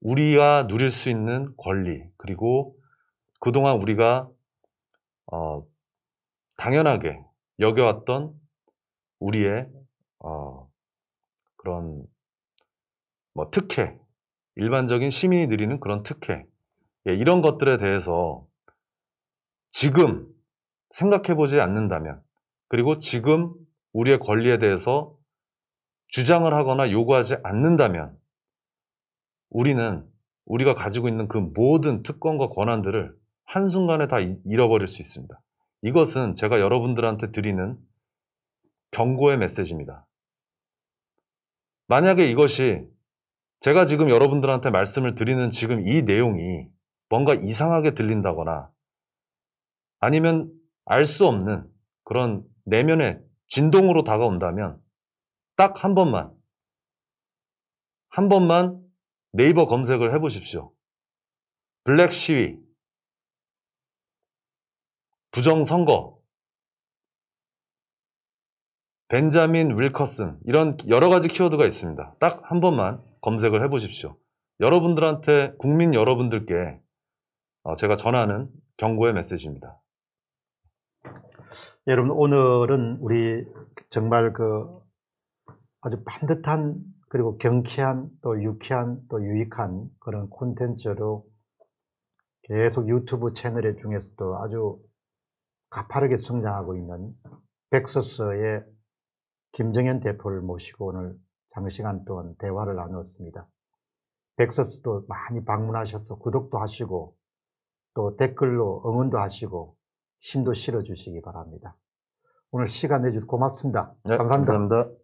우리가 누릴 수 있는 권리, 그리고 그동안 우리가 어, 당연하게 여겨왔던 우리의 어, 그런 뭐 특혜 일반적인 시민이 누리는 그런 특혜 예, 이런 것들에 대해서 지금 생각해보지 않는다면 그리고 지금 우리의 권리에 대해서 주장을 하거나 요구하지 않는다면 우리는 우리가 가지고 있는 그 모든 특권과 권한들을 한순간에 다 잃어버릴 수 있습니다. 이것은 제가 여러분들한테 드리는 경고의 메시지입니다. 만약에 이것이 제가 지금 여러분들한테 말씀을 드리는 지금 이 내용이 뭔가 이상하게 들린다거나 아니면 알 수 없는 그런 내면의 진동으로 다가온다면 딱 한 번만, 한 번만 네이버 검색을 해보십시오. 블랙 시위, 부정선거, 벤자민 윌커슨, 이런 여러 가지 키워드가 있습니다. 딱 한 번만 검색을 해보십시오. 여러분들한테, 국민 여러분들께 어, 제가 전하는 경고의 메시지입니다. 여러분, 오늘은 우리 정말 그 아주 반듯한 그리고 경쾌한 또 유쾌한 또 유익한 그런 콘텐츠로 계속 유튜브 채널의 중에서도 아주 가파르게 성장하고 있는 백서스의 김정현 대표를 모시고 오늘 장시간 동안 대화를 나누었습니다. 백서스도 많이 방문하셔서 구독도 하시고 또 댓글로 응원도 하시고 힘도 실어주시기 바랍니다. 오늘 시간 내주셔서 고맙습니다. 네, 감사합니다. 감사합니다.